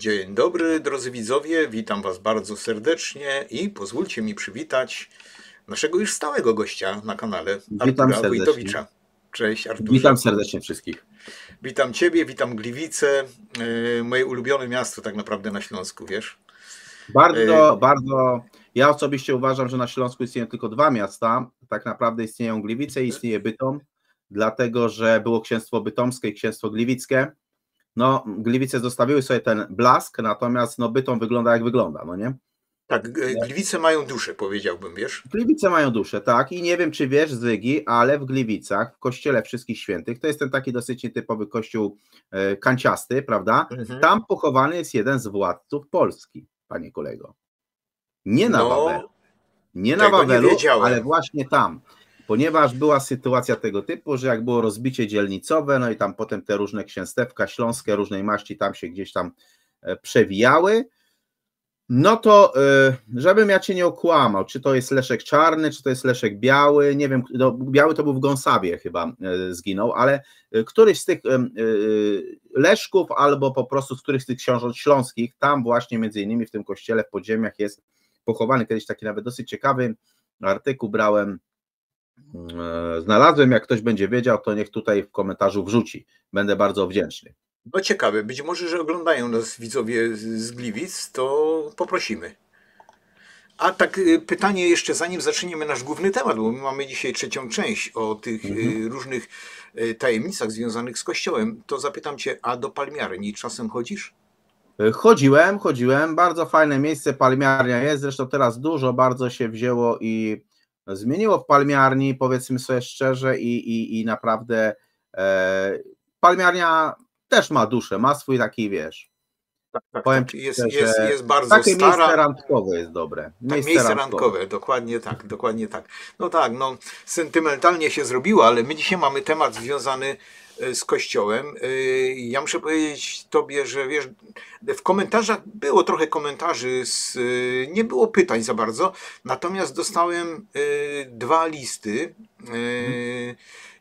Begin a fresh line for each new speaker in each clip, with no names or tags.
Dzień dobry drodzy widzowie, witam Was bardzo serdecznie i pozwólcie mi przywitać naszego już stałego gościa na kanale, Artura witam Wójtowicza. Cześć Arturze. Witam
serdecznie wszystkich.
Witam Ciebie, witam Gliwice, e, moje ulubione miasto tak naprawdę na Śląsku, wiesz? Bardzo, e,
bardzo. Ja osobiście uważam, że na Śląsku istnieją tylko dwa miasta. Tak naprawdę istnieją Gliwice i istnieje Bytom, dlatego że było księstwo bytomskie i księstwo gliwickie no Gliwice zostawiły sobie ten blask, natomiast no Bytom wygląda jak wygląda, no nie?
Tak, Gliwice mają duszę, powiedziałbym,
wiesz? Gliwice mają duszę, tak. I nie wiem, czy wiesz, Zygi, ale w Gliwicach, w kościele Wszystkich Świętych, to jest ten taki dosyć typowy kościół e, kanciasty, prawda? Mhm. Tam pochowany jest jeden z władców Polski, panie kolego.
Nie na no, Wawelu.
Nie na Wawelu, nie ale właśnie tam ponieważ była sytuacja tego typu, że jak było rozbicie dzielnicowe, no i tam potem te różne księstewka śląskie różnej maści tam się gdzieś tam e, przewijały, no to e, żebym ja cię nie okłamał, czy to jest Leszek Czarny, czy to jest Leszek Biały, nie wiem, no, Biały to był w Gąsawie chyba e, zginął, ale któryś z tych Leszków albo po prostu z których z tych książąt śląskich, tam właśnie między innymi w tym kościele w podziemiach jest pochowany kiedyś taki nawet dosyć ciekawy artykuł brałem E, znalazłem. Jak ktoś będzie wiedział, to niech tutaj w komentarzu wrzuci. Będę bardzo wdzięczny.
No ciekawe, być może, że oglądają nas widzowie z Gliwic, to poprosimy. A tak y, pytanie jeszcze, zanim zaczniemy nasz główny temat, bo my mamy dzisiaj trzecią część o tych y, mhm. różnych y, tajemnicach związanych z Kościołem, to zapytam Cię, a do palmiarni czasem chodzisz?
E, chodziłem, chodziłem. Bardzo fajne miejsce palmiarnia jest. Zresztą teraz dużo bardzo się wzięło i zmieniło w palmiarni, powiedzmy sobie szczerze, i, i, i naprawdę e, palmiarnia też ma duszę, ma swój taki, wiesz, tak, tak, Powiem tak. Jest, szczerze, jest, jest bardzo takie stara. miejsce randkowe jest dobre. Miejsce, tak, miejsce randkowe.
dokładnie tak, dokładnie tak. No tak, no sentymentalnie się zrobiło, ale my dzisiaj mamy temat związany z Kościołem. Y, ja muszę powiedzieć Tobie, że wiesz, w komentarzach było trochę komentarzy, z, y, nie było pytań za bardzo, natomiast dostałem y, dwa listy.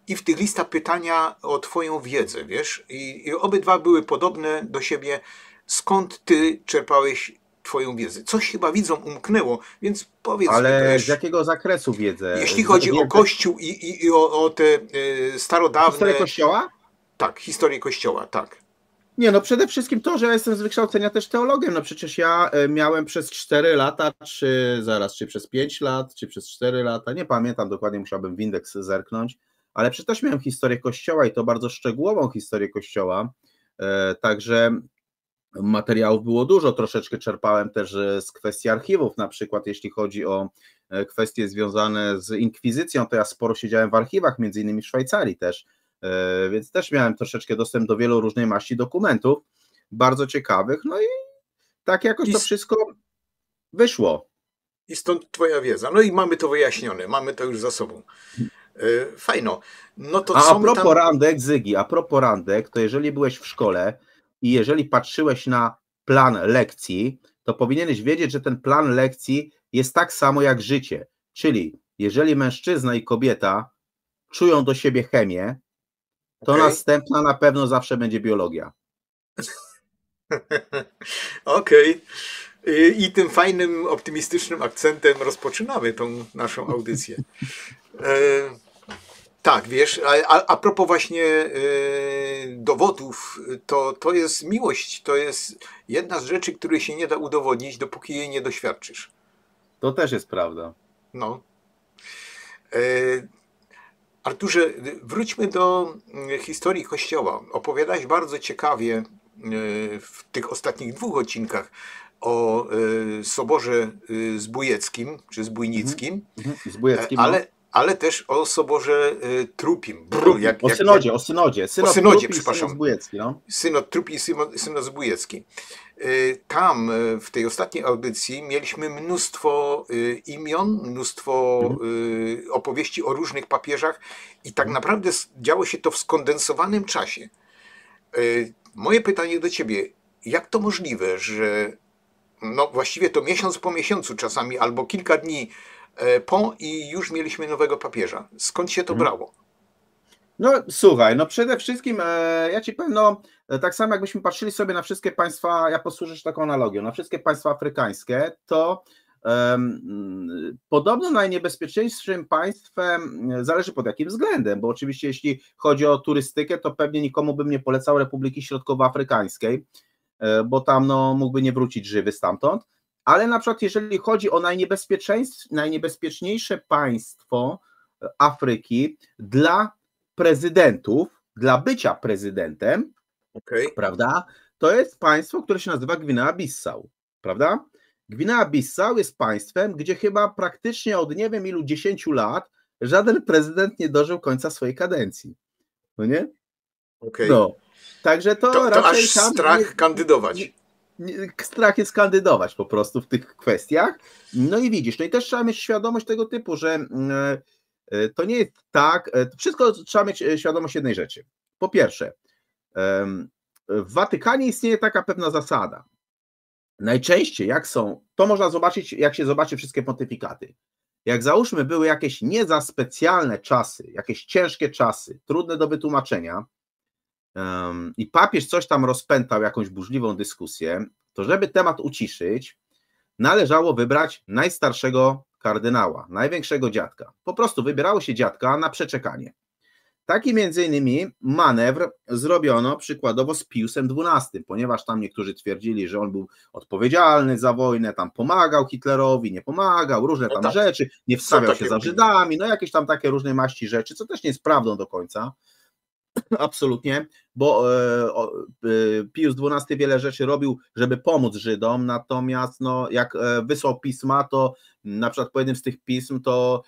I w tych listach pytania o Twoją wiedzę, wiesz? I, I obydwa były podobne do siebie. Skąd Ty czerpałeś twoją wiedzę. Coś chyba widzą umknęło, więc powiedz Ale też,
z jakiego zakresu wiedzę? Jeśli chodzi wiedzę... o Kościół
i, i, i o, o, te e, starodawne... Historię Kościoła? Tak, historię Kościoła, tak.
Nie, no przede wszystkim to, że ja jestem z wykształcenia też teologiem. No przecież ja e, miałem przez 4 lata, czy zaraz, czy przez 5 lat, czy przez 4 lata, nie pamiętam dokładnie, musiałbym w indeks zerknąć, ale przecież też miałem historię Kościoła i to bardzo szczegółową historię Kościoła. E, także materiałów było dużo, troszeczkę czerpałem też e, z kwestii archiwów, na przykład jeśli chodzi o e, kwestie związane z inkwizycją, to ja sporo siedziałem w archiwach, między innymi w Szwajcarii też, e, więc też miałem troszeczkę dostęp do wielu różnej maści dokumentów, bardzo ciekawych, no i tak jakoś to wszystko wyszło. I stąd twoja wiedza.
No i mamy to wyjaśnione, mamy to już za sobą. Fajno. No to a, a propos tam...
randek, Zygi, a propos randek, to jeżeli byłeś w szkole, i jeżeli patrzyłeś na plan lekcji, to powinieneś wiedzieć, że ten plan lekcji jest tak samo jak życie. Czyli jeżeli mężczyzna i kobieta czują do siebie chemię, to okay. następna na pewno zawsze będzie biologia.
Okej. Okay. I tym fajnym, optymistycznym akcentem rozpoczynamy tą naszą audycję. E, tak, wiesz, a, a propos właśnie yy, dowodów, to, to jest miłość, to jest jedna z rzeczy, której się nie da udowodnić, dopóki jej nie doświadczysz.
To też jest prawda.
No. Yy, Arturze, wróćmy do y, historii Kościoła. Opowiadałeś bardzo ciekawie y, w tych ostatnich dwóch odcinkach o y, Soborze Zbójeckim, czy Zbójnickim.
Mhm. Mhm. Zbójeckim e, ale, no
ale też o soborze y, trupim. Brr, jak, o, jak, synodzie, jak, o synodzie, synod o synodzie, przepraszam. Zbójecki, no. Synod trupi i synod zbójecki. Y, tam y, w tej ostatniej audycji mieliśmy mnóstwo imion, mnóstwo mhm. opowieści o różnych papieżach i tak naprawdę działo się to w skondensowanym czasie. Moje pytanie do ciebie, jak to możliwe, że no właściwie to miesiąc po miesiącu czasami albo kilka dni E, po i już mieliśmy nowego papieża. Skąd się to mhm. brało?
No słuchaj, no przede wszystkim e, ja ci powiem, no tak samo jakbyśmy patrzyli sobie na wszystkie państwa, ja posłużę się taką analogią, na wszystkie państwa afrykańskie, to um, Podobno najniebezpieczniejszym państwem e, zależy pod jakim względem, bo oczywiście jeśli chodzi o turystykę, to pewnie nikomu bym nie polecał Republiki Środkowoafrykańskiej, bo tam no, mógłby nie wrócić żywy stamtąd. Ale na przykład jeżeli chodzi o najniebezpieczniejsze państwo e, Afryki dla prezydentów, dla bycia prezydentem, okay. prawda? To jest państwo, które się nazywa Gwinea-Bissau, prawda? Gwinea-Bissau jest państwem, gdzie chyba praktycznie od nie wiem ilu 10 lat żaden prezydent nie dożył końca swojej kadencji. No nie? Okay. No. Także to, to, to raczej aż strach nie,
kandydować
strach jest kandydować po prostu w tych kwestiach. No i widzisz, no i też trzeba mieć świadomość tego typu, że mm, e, e, to nie jest tak, e, wszystko trzeba mieć świadomość jednej rzeczy. Po pierwsze, w Watykanie istnieje taka pewna zasada. Najczęściej jak są, to można zobaczyć, jak się zobaczy wszystkie pontyfikaty. Jak załóżmy były jakieś nie za specjalne czasy, jakieś ciężkie czasy, trudne do wytłumaczenia, um, i papież coś tam rozpętał, jakąś burzliwą dyskusję, to żeby temat uciszyć, należało wybrać najstarszego kardynała, największego dziadka. Po prostu wybierało się dziadka na przeczekanie. Taki między innymi manewr zrobiono przykładowo z Piusem XII, ponieważ tam niektórzy twierdzili, że on był odpowiedzialny za wojnę, tam pomagał Hitlerowi, nie pomagał, różne no tam tak. rzeczy, nie wstawiał się za Żydami, no jakieś tam takie różne maści rzeczy, co też nie jest prawdą do końca. Absolutnie, bo e, e, Pius XII wiele rzeczy robił, żeby pomóc Żydom, natomiast no, jak e, wysłał pisma, to na przykład po jednym z tych pism to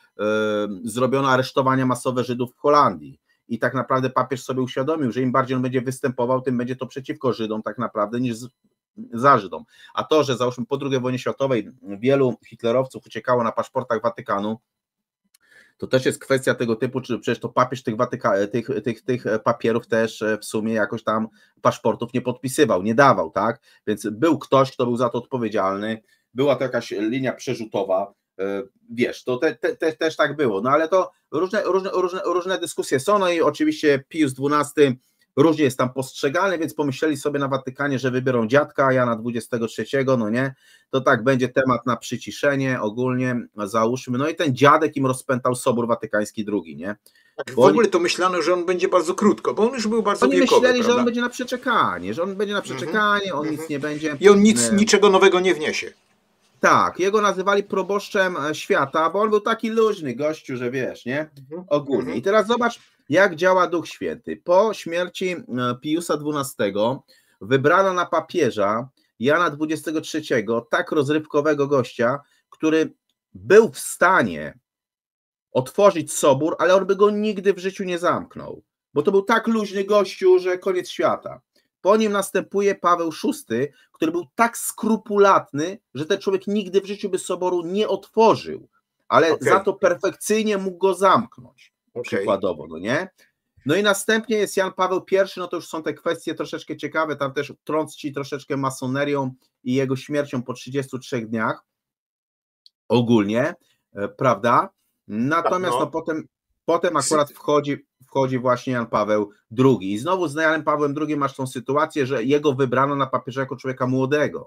zrobiono aresztowania masowe Żydów w Holandii. I tak naprawdę papież sobie uświadomił, że im bardziej on będzie występował, tym będzie to przeciwko Żydom tak naprawdę niż za Żydom. A to, że załóżmy po II wojnie światowej wielu hitlerowców uciekało na paszportach Watykanu, to też jest kwestia tego typu, czy przecież to papież tych, Watyka, e, tych, tych, tych e, papierów też e, w sumie jakoś tam paszportów nie podpisywał, nie dawał, tak? Więc był ktoś, kto był za to odpowiedzialny, była to jakaś linia przerzutowa, wiesz, to te, te, te, też tak było, no ale to różne, różne, różne, różne dyskusje są, no i oczywiście Pius XII różnie jest tam postrzegane, więc pomyśleli sobie na Watykanie, że wybiorą dziadka, a ja na 23, no nie, to tak będzie temat na przyciszenie ogólnie, załóżmy, no i ten dziadek im rozpętał Sobór Watykański II, nie? Tak, w ogóle to
myślano, że on będzie bardzo
krótko, bo on już był bardzo Oni wiekowy, myśleli, prawda? że on będzie na przeczekanie, że on będzie na mhm, przeczekanie, mm -hmm. on mm -hmm. nic nie będzie... I on nic, niczego nowego nie wniesie. Tak, jego nazywali proboszczem e, świata, bo on był taki luźny gościu, że wiesz, nie? Mhm, ogólnie. Mhm. I teraz zobacz, jak działa Duch Święty? Po śmierci e, Piusa XII wybrano na papieża Jana XXIII tak rozrywkowego gościa, który był w stanie otworzyć sobór, ale on by go nigdy w życiu nie zamknął, bo to był tak luźny gościu, że koniec świata. Po nim następuje Paweł VI, który był tak skrupulatny, że ten człowiek nigdy w życiu by soboru nie otworzył, ale okay. za to perfekcyjnie mógł go zamknąć. Okay. Przykładowo, no nie? No i następnie jest Jan Paweł I, no to już są te kwestie troszeczkę ciekawe, tam też trąc ci troszeczkę masonerią i jego śmiercią po 33 dniach ogólnie, e, prawda? Natomiast tak, no. no. potem, potem akurat wchodzi, wchodzi właśnie Jan Paweł II i znowu z Janem Pawłem II masz tą sytuację, że jego wybrano na papieża jako człowieka młodego,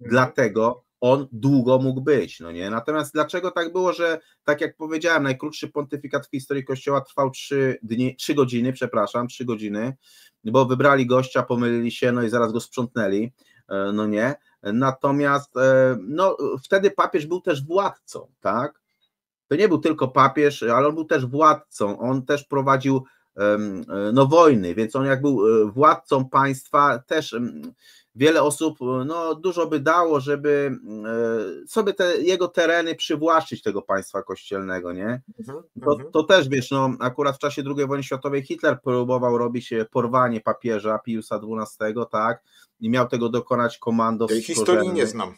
mhm. dlatego on długo mógł być, no nie? Natomiast dlaczego tak było, że tak jak powiedziałem, najkrótszy pontyfikat w historii Kościoła trwał 3 dni, 3 godziny, przepraszam, 3 godziny, bo wybrali gościa, pomylili się, no i zaraz go sprzątnęli, e, no nie? Natomiast e, no, wtedy papież był też władcą, tak? To nie był tylko papież, ale on był też władcą, on też prowadził e, no wojny, więc on jak był władcą państwa też wiele osób e, no, dużo by dało, żeby e, sobie te, jego tereny przywłaszczyć tego państwa kościelnego, nie? Mhm, to, mhm. to też wiesz, no, akurat w czasie II wojny światowej Hitler próbował robić e, porwanie papieża Piusa XII, tak? I miał tego dokonać komando. Tej historii nie znam.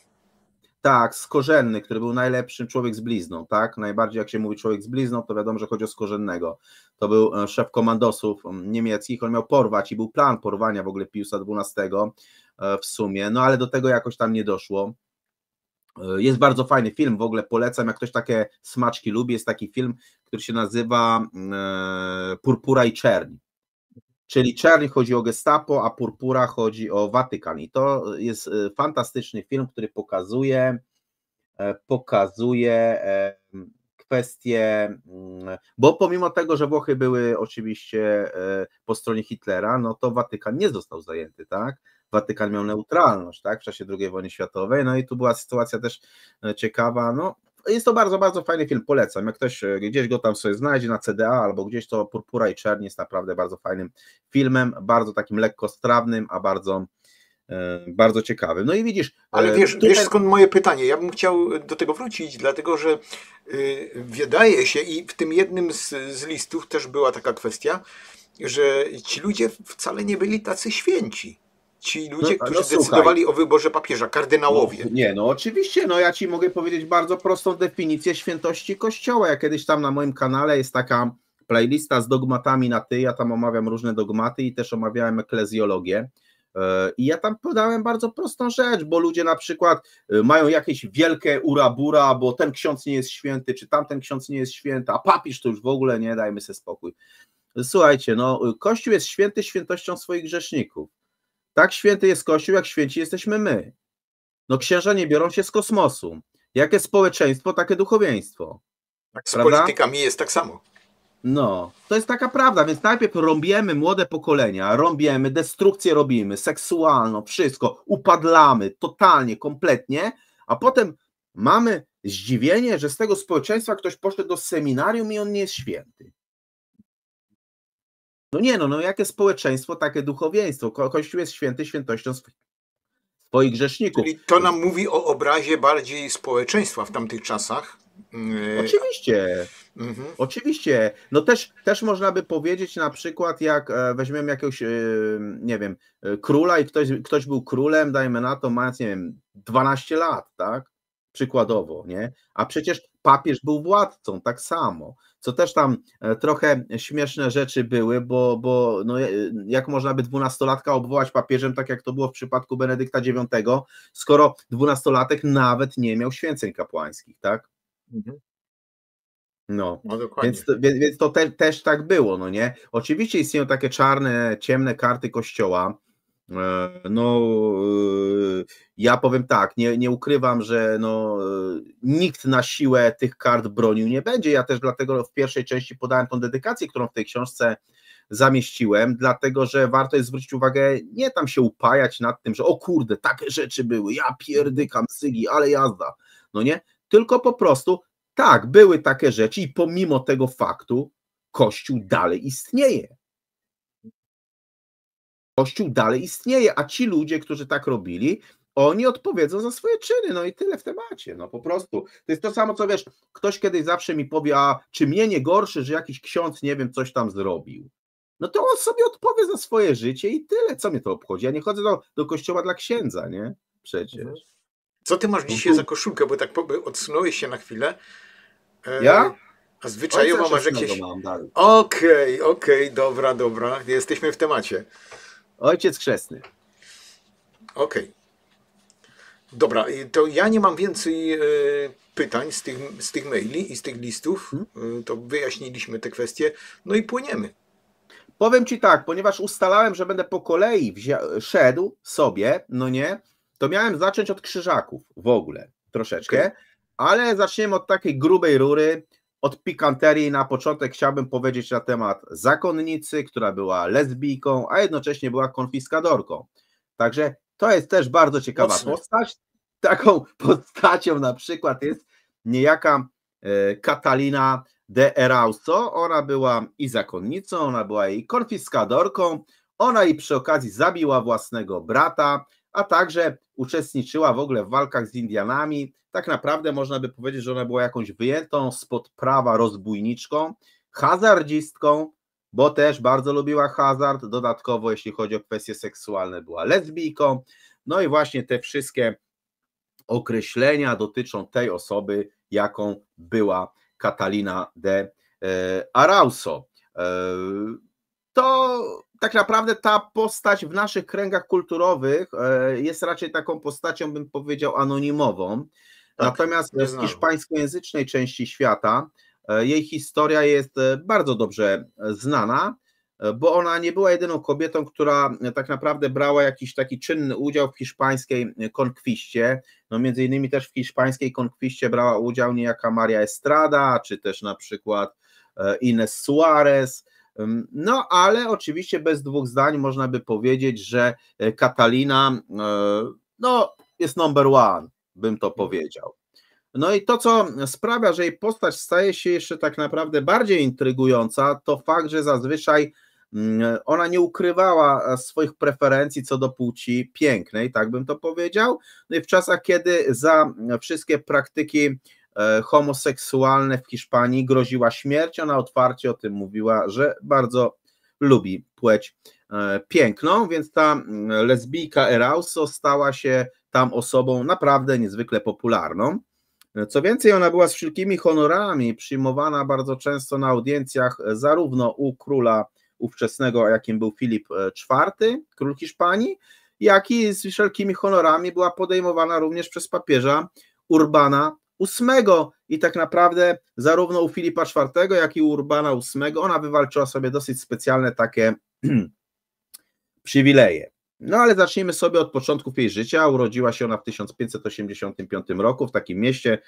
Tak, Skorzenny, który był najlepszym człowiek z blizną, tak? Najbardziej jak się mówi człowiek z blizną, to wiadomo, że chodzi o Skorzennego. To był szef komandosów mm, niemieckich, on miał porwać i był plan porwania w ogóle Piusa XII. E, w sumie, no ale do tego jakoś tam nie doszło. E, jest bardzo fajny film, w ogóle polecam, jak ktoś takie smaczki lubi, jest taki film, który się nazywa mm, e, Purpura i Czerń. Czyli Czerń chodzi o Gestapo, a Purpura chodzi o Watykan. I to jest fantastyczny film, który pokazuje pokazuje kwestie, mm, bo pomimo tego, że Włochy były oczywiście po stronie Hitlera, no to Watykan nie został zajęty, tak? Watykan miał neutralność tak, w czasie II wojny światowej. No i tu była sytuacja też e, ciekawa. No, jest to bardzo, bardzo fajny film, polecam. Jak ktoś e, gdzieś go tam sobie znajdzie na CDA albo gdzieś, to Purpura i Czerni jest naprawdę bardzo fajnym filmem, bardzo takim lekko strawnym, a bardzo e, bardzo ciekawym. No i widzisz. Ale wiesz, tutaj... wiesz skąd
moje pytanie? Ja bym chciał do tego wrócić, dlatego że wydaje się, i w tym jednym z, z listów też była taka kwestia, że
ci ludzie wcale nie byli tacy święci ci no, ludzie, no, którzy no, decydowali o
wyborze papieża, kardynałowie. No, nie, no
oczywiście, no ja ci mogę powiedzieć bardzo prostą definicję świętości Kościoła. Ja kiedyś tam na moim kanale jest taka playlista z dogmatami na ty, ja tam omawiam różne dogmaty i też omawiałem eklezjologię. E, I ja tam podałem bardzo prostą rzecz, bo ludzie na przykład e, mają jakieś wielkie urabura, bo ten ksiądz nie jest święty, czy tamten ksiądz nie jest święty, a papiż to już w ogóle nie, dajmy sobie spokój. Słuchajcie, no Kościół jest święty świętością swoich grzeszników. Tak święty jest Kościół, jak święci jesteśmy my. No księża nie biorą się z kosmosu. Jakie społeczeństwo, takie duchowieństwo. Tak z prawda? politykami
jest tak samo.
No, to jest taka prawda, więc najpierw rąbiemy młode pokolenia, rąbiemy, destrukcję robimy, seksualną, wszystko, upadlamy totalnie, kompletnie, a potem mamy zdziwienie, że z tego społeczeństwa ktoś poszedł do seminarium i on nie jest święty. No nie no, no jakie społeczeństwo, takie duchowieństwo. Ko Kościół jest święty świętością swoich swoich
grzeszników. Czyli to nam mówi o obrazie bardziej społeczeństwa w tamtych czasach.
Mm, Oczywiście. E, mhm. Oczywiście. No też, też można by powiedzieć na przykład, jak e, weźmiemy jakiegoś, e, nie wiem, króla i ktoś, ktoś był królem, dajmy na to, mając, nie wiem, 12 lat, tak? Przykładowo, nie? A przecież papież był władcą, tak samo co też tam e, trochę śmieszne rzeczy były, bo, bo no, e, jak można by dwunastolatka obwołać papieżem, tak jak to było w przypadku Benedykta IX, skoro dwunastolatek nawet nie miał święceń kapłańskich, tak? Mhm. No, no więc, więc, to te, też tak było, no nie? Oczywiście istnieją takie czarne, ciemne karty kościoła, E, no, e, ja powiem tak, nie, nie ukrywam, że no, e, nikt na siłę tych kart bronił nie będzie. Ja też dlatego w pierwszej części podałem tą dedykację, którą w tej książce zamieściłem, dlatego że warto jest zwrócić uwagę, nie tam się upajać nad tym, że o kurde, takie rzeczy były, ja pierdykam sygi, ale jazda. No nie, tylko po prostu tak, były takie rzeczy i pomimo tego faktu Kościół dalej istnieje. Kościół dalej istnieje, a ci ludzie, którzy tak robili, oni odpowiedzą za swoje czyny, no i tyle w temacie, no po prostu. To jest to samo, co wiesz, ktoś kiedyś zawsze mi powie, a czy mnie nie gorszy, że jakiś ksiądz, nie wiem, coś tam zrobił. No to on sobie odpowie za swoje życie i tyle, co mnie to obchodzi. Ja nie chodzę do, do kościoła dla księdza, nie? Przecież. Mhm. Co ty masz no dzisiaj za koszulkę, bo tak odsunąłeś się na chwilę. E, ja? A zwyczajowo masz jakieś... Okej,
okej, okay, okay, dobra, dobra, jesteśmy w temacie. Ojciec chrzestny. Okej. Okay. Dobra, y, to ja nie mam więcej y, pytań z tych, z tych maili i z tych
listów. Mhm. Y, to wyjaśniliśmy te kwestie. No i płyniemy. Powiem ci tak, ponieważ ustalałem, że będę po kolei szedł sobie, no nie, to miałem zacząć od krzyżaków w ogóle troszeczkę, okay. ale zaczniemy od takiej grubej rury, od pikanterii na początek chciałbym powiedzieć na temat zakonnicy, która była lesbijką, a jednocześnie była konfiskadorką. Także to jest też bardzo ciekawa Mocne. postać. Taką postacią na przykład jest niejaka e, Katalina de Erauso. Ona była i zakonnicą, ona była i konfiskadorką. Ona i przy okazji zabiła własnego brata, a także uczestniczyła w ogóle w walkach z Indianami. Tak naprawdę można by powiedzieć, że ona była jakąś wyjętą spod prawa rozbójniczką, hazardzistką, bo też bardzo lubiła hazard. Dodatkowo, jeśli chodzi o kwestie seksualne, była lesbijką. No i właśnie te wszystkie określenia dotyczą tej osoby, jaką była Catalina de e, Arauso. E, to tak naprawdę ta postać w naszych kręgach kulturowych e, jest raczej taką postacią, bym powiedział, anonimową. Tak, Natomiast w hiszpańskojęzycznej części świata e, jej historia jest e, bardzo dobrze znana, bo ona nie była jedyną kobietą, która tak naprawdę brała jakiś taki czynny udział w hiszpańskiej konkwiście. No między innymi też w hiszpańskiej konkwiście brała udział niejaka Maria Estrada, czy też na przykład Ines Suarez, no, ale oczywiście bez dwóch zdań można by powiedzieć, że e, Katalina e, no, jest number one, bym to mhm. powiedział. No i to, co sprawia, że jej postać staje się jeszcze tak naprawdę bardziej intrygująca, to fakt, że zazwyczaj mm, ona nie ukrywała e, swoich preferencji co do płci pięknej, tak bym to powiedział. No i w czasach, kiedy za wszystkie praktyki E, homoseksualne w Hiszpanii groziła śmierć. Ona otwarcie o tym mówiła, że bardzo lubi płeć e, piękną, więc ta lesbijka Erauso stała się tam osobą naprawdę niezwykle popularną. E, co więcej, ona była z wszelkimi honorami przyjmowana bardzo często na audiencjach zarówno u króla ówczesnego, jakim był Filip IV, król Hiszpanii, jak i z wszelkimi honorami była podejmowana również przez papieża Urbana VIII i tak naprawdę zarówno u Filipa IV, jak i u Urbana VIII ona wywalczyła sobie dosyć specjalne takie przywileje. No ale zacznijmy sobie od początków jej życia. Urodziła się ona w 1585 roku w takim mieście,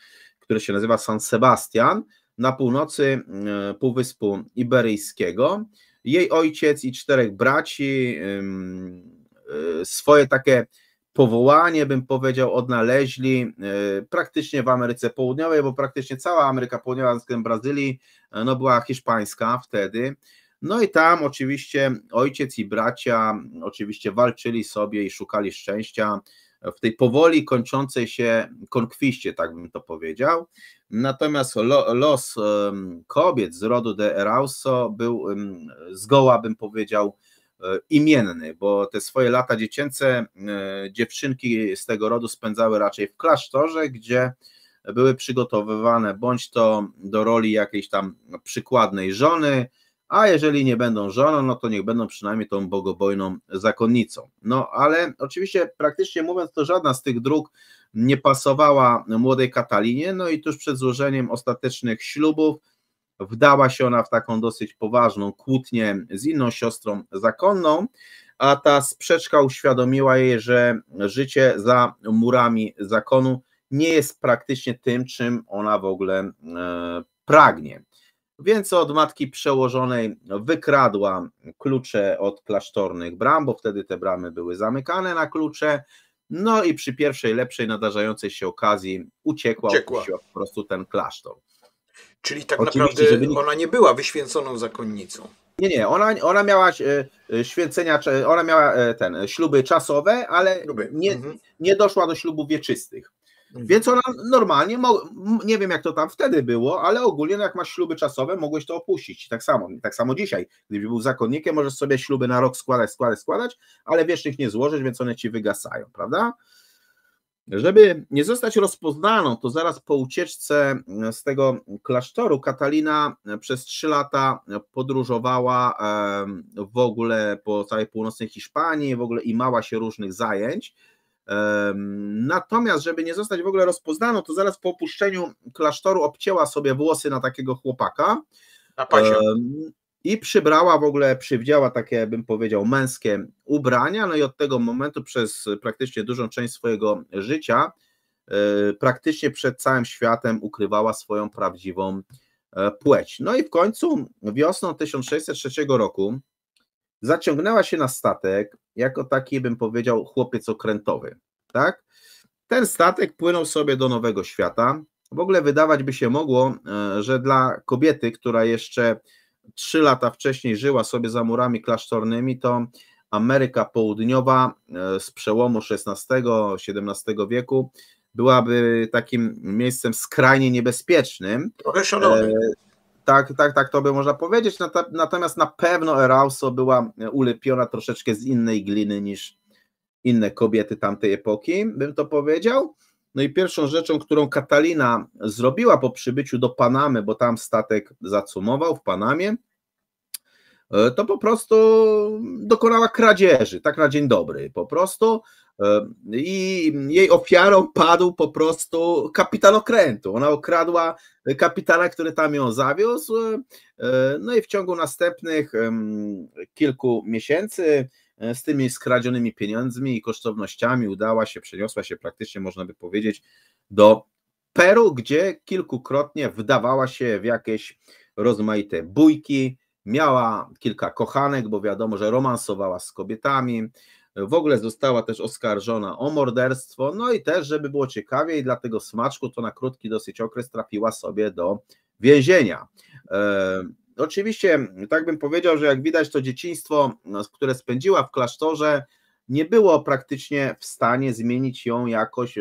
które się nazywa San Sebastian na północy e, Półwyspu Iberyjskiego. Jej ojciec i czterech braci e, swoje takie powołanie, bym powiedział, odnaleźli e, praktycznie w Ameryce Południowej, bo praktycznie cała Ameryka Południowa względem Brazylii e, no, była hiszpańska wtedy. No i tam oczywiście ojciec i bracia oczywiście walczyli sobie i szukali szczęścia w tej powoli kończącej się konkwiście, tak bym to powiedział. Natomiast los kobiet z rodu de Erauso był zgoła, bym powiedział, E, imienny, bo te swoje lata dziecięce e, dziewczynki z tego rodu spędzały raczej w klasztorze, gdzie były przygotowywane bądź to do roli jakiejś tam przykładnej żony, a jeżeli nie będą żoną, no to niech będą przynajmniej tą bogobojną zakonnicą. No ale oczywiście praktycznie mówiąc, to żadna z tych dróg nie pasowała młodej Katalinie, no i tuż przed złożeniem ostatecznych ślubów wdała się ona w taką dosyć poważną kłótnię z inną siostrą zakonną, a ta sprzeczka uświadomiła jej, że życie za murami zakonu nie jest praktycznie tym, czym ona w ogóle e, pragnie. Więc od matki przełożonej wykradła klucze od klasztornych bram, bo wtedy te bramy były zamykane na klucze. No i przy pierwszej lepszej nadarzającej się okazji uciekła, uciekła. po prostu ten klasztor. Czyli tak Oczywiście, naprawdę nie... ona nie była wyświęconą zakonnicą. Nie, nie, ona, ona miała e, e, święcenia, e, ona miała ten, śluby czasowe, ale śluby. Nie, mhm. nie doszła do ślubów wieczystych. Mhm. Więc ona normalnie, nie wiem jak to tam wtedy było, ale ogólnie no jak masz śluby czasowe, mogłeś to opuścić. Tak samo, tak samo dzisiaj. Gdybyś był zakonnikiem, możesz sobie śluby na rok składać, składać, składać, ale wiecznych nie złożyć, więc one ci wygasają, prawda? Żeby nie zostać rozpoznaną, to zaraz po ucieczce mm, z tego klasztoru Katalina e, przez trzy lata e, podróżowała w ogóle po całej północnej Hiszpanii, w ogóle imała się różnych zajęć. Natomiast, żeby nie zostać w ogóle rozpoznaną, to zaraz po opuszczeniu klasztoru obcięła sobie włosy na takiego chłopaka. Na pasie i przybrała w ogóle, przywdziała takie, bym powiedział, męskie ubrania, no i od tego momentu przez praktycznie dużą część swojego życia, e, praktycznie przed całym światem ukrywała swoją prawdziwą e, płeć. No i w końcu wiosną 1603 roku zaciągnęła się na statek jako taki, bym powiedział, chłopiec okrętowy, tak? Ten statek płynął sobie do Nowego Świata. W ogóle wydawać by się mogło, e, że dla kobiety, która jeszcze trzy lata wcześniej żyła sobie za murami klasztornymi, to Ameryka Południowa e, z przełomu XVI-XVII wieku byłaby takim miejscem skrajnie niebezpiecznym. Trochę e, Tak, tak, tak to by można powiedzieć. Natomiast na pewno Erauso była e, ulepiona troszeczkę z innej gliny niż inne kobiety tamtej epoki, bym to powiedział. No i pierwszą rzeczą, którą Katalina zrobiła po przybyciu do Panamy, bo tam statek zacumował w Panamie, e, to po prostu dokonała kradzieży, tak na dzień dobry, po prostu. E, I jej ofiarą padł po prostu kapitan okrętu. Ona okradła kapitana, który tam ją zawiózł. E, no i w ciągu następnych kilku miesięcy E, z tymi skradzionymi pieniędzmi i kosztownościami udała się, przeniosła się praktycznie, można by powiedzieć, do Peru, gdzie kilkukrotnie wdawała się w jakieś rozmaite bójki, miała kilka kochanek, bo wiadomo, że romansowała z kobietami. W ogóle została też oskarżona o morderstwo. No i też, żeby było ciekawiej, dla tego smaczku to na krótki dosyć okres trafiła sobie do więzienia. E, no oczywiście, tak bym powiedział, że jak widać, to dzieciństwo, no, które spędziła w klasztorze, nie było praktycznie w stanie zmienić ją jakoś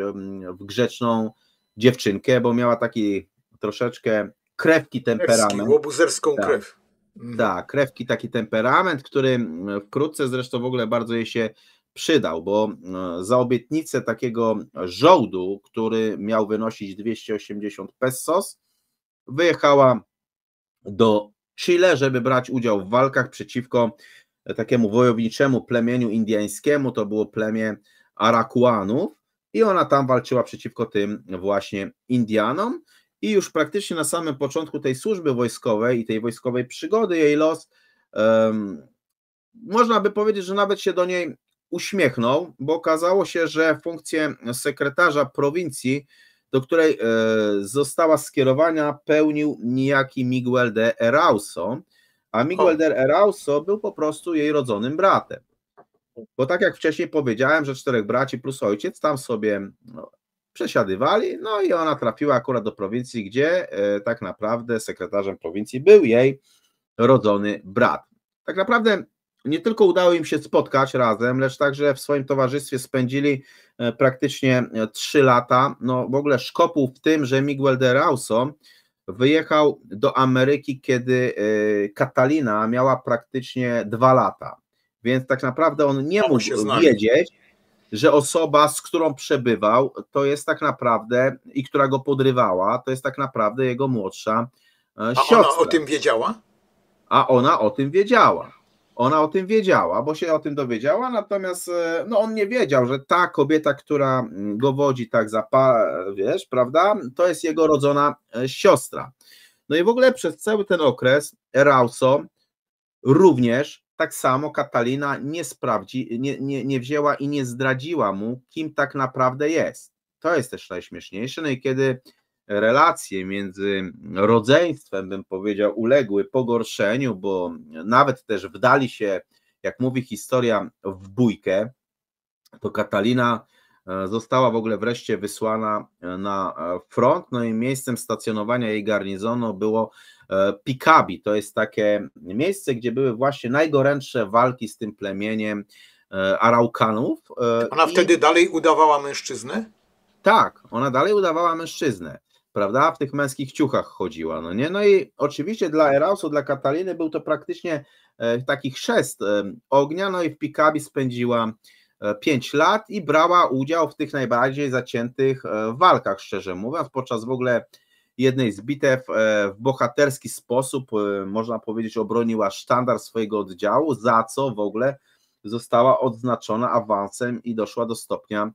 w grzeczną dziewczynkę, bo miała taki troszeczkę krewki temperament. Łobuzerską tak. krew. Mhm. Tak, krewki taki temperament, który wkrótce zresztą w ogóle bardzo jej się przydał, bo no, za obietnicę takiego żołdu, który miał wynosić 280 pesos, wyjechała do Chile, żeby brać udział w walkach przeciwko takiemu wojowniczemu plemieniu indyjskiemu, to było plemię Arakuanów i ona tam walczyła przeciwko tym właśnie Indianom i już praktycznie na samym początku tej służby wojskowej i tej wojskowej przygody jej los um, można by powiedzieć, że nawet się do niej uśmiechnął, bo okazało się, że funkcję sekretarza prowincji do której e, została skierowana, pełnił niejaki Miguel de Erauso, a Miguel de Erauso był po prostu jej rodzonym bratem. Bo tak jak wcześniej powiedziałem, że czterech braci plus ojciec tam sobie no, przesiadywali, no i ona trafiła akurat do prowincji, gdzie e, tak naprawdę sekretarzem prowincji był jej rodzony brat. Tak naprawdę nie tylko udało im się spotkać razem, lecz także w swoim towarzystwie spędzili e, praktycznie 3 e, lata. No w ogóle szkopuł w tym, że Miguel de Rauso wyjechał do Ameryki, kiedy e, Katalina miała praktycznie 2 lata. Więc tak naprawdę on nie mógł musiał wiedzieć, że osoba, z którą przebywał, to jest tak naprawdę i która go podrywała, to jest tak naprawdę jego młodsza siostra. A ona o tym wiedziała? A ona o tym wiedziała. Ona o tym wiedziała, bo się o tym dowiedziała, natomiast e, no, on nie wiedział, że ta kobieta, która mm, go wodzi tak za, wiesz, prawda, to jest jego rodzona e, siostra. No i w ogóle przez cały ten okres Erauso również tak samo Katalina nie sprawdzi, nie, nie, nie wzięła i nie zdradziła mu, kim tak naprawdę jest. To jest też najśmieszniejsze. No i kiedy relacje między rodzeństwem, bym powiedział, uległy pogorszeniu, bo nawet też wdali się, jak mówi historia, w bójkę, to Katalina e, została w ogóle wreszcie wysłana e, na e, front, no i miejscem stacjonowania jej garnizonu było Pikabi, to jest takie miejsce, gdzie były właśnie najgorętsze walki z tym plemieniem Araukanów. Ona I... wtedy
dalej udawała mężczyznę?
Tak, ona dalej udawała mężczyznę prawda? W tych męskich ciuchach chodziła, no nie? No i oczywiście dla Erausu, dla Kataliny był to praktycznie e, taki chrzest e, ognia, no i w Pikabi spędziła 5 e, lat i brała udział w tych najbardziej zaciętych walkach, szczerze mówiąc, podczas w ogóle jednej z bitew w bohaterski sposób, można powiedzieć, obroniła sztandar swojego oddziału, za co w ogóle została odznaczona awansem i doszła do stopnia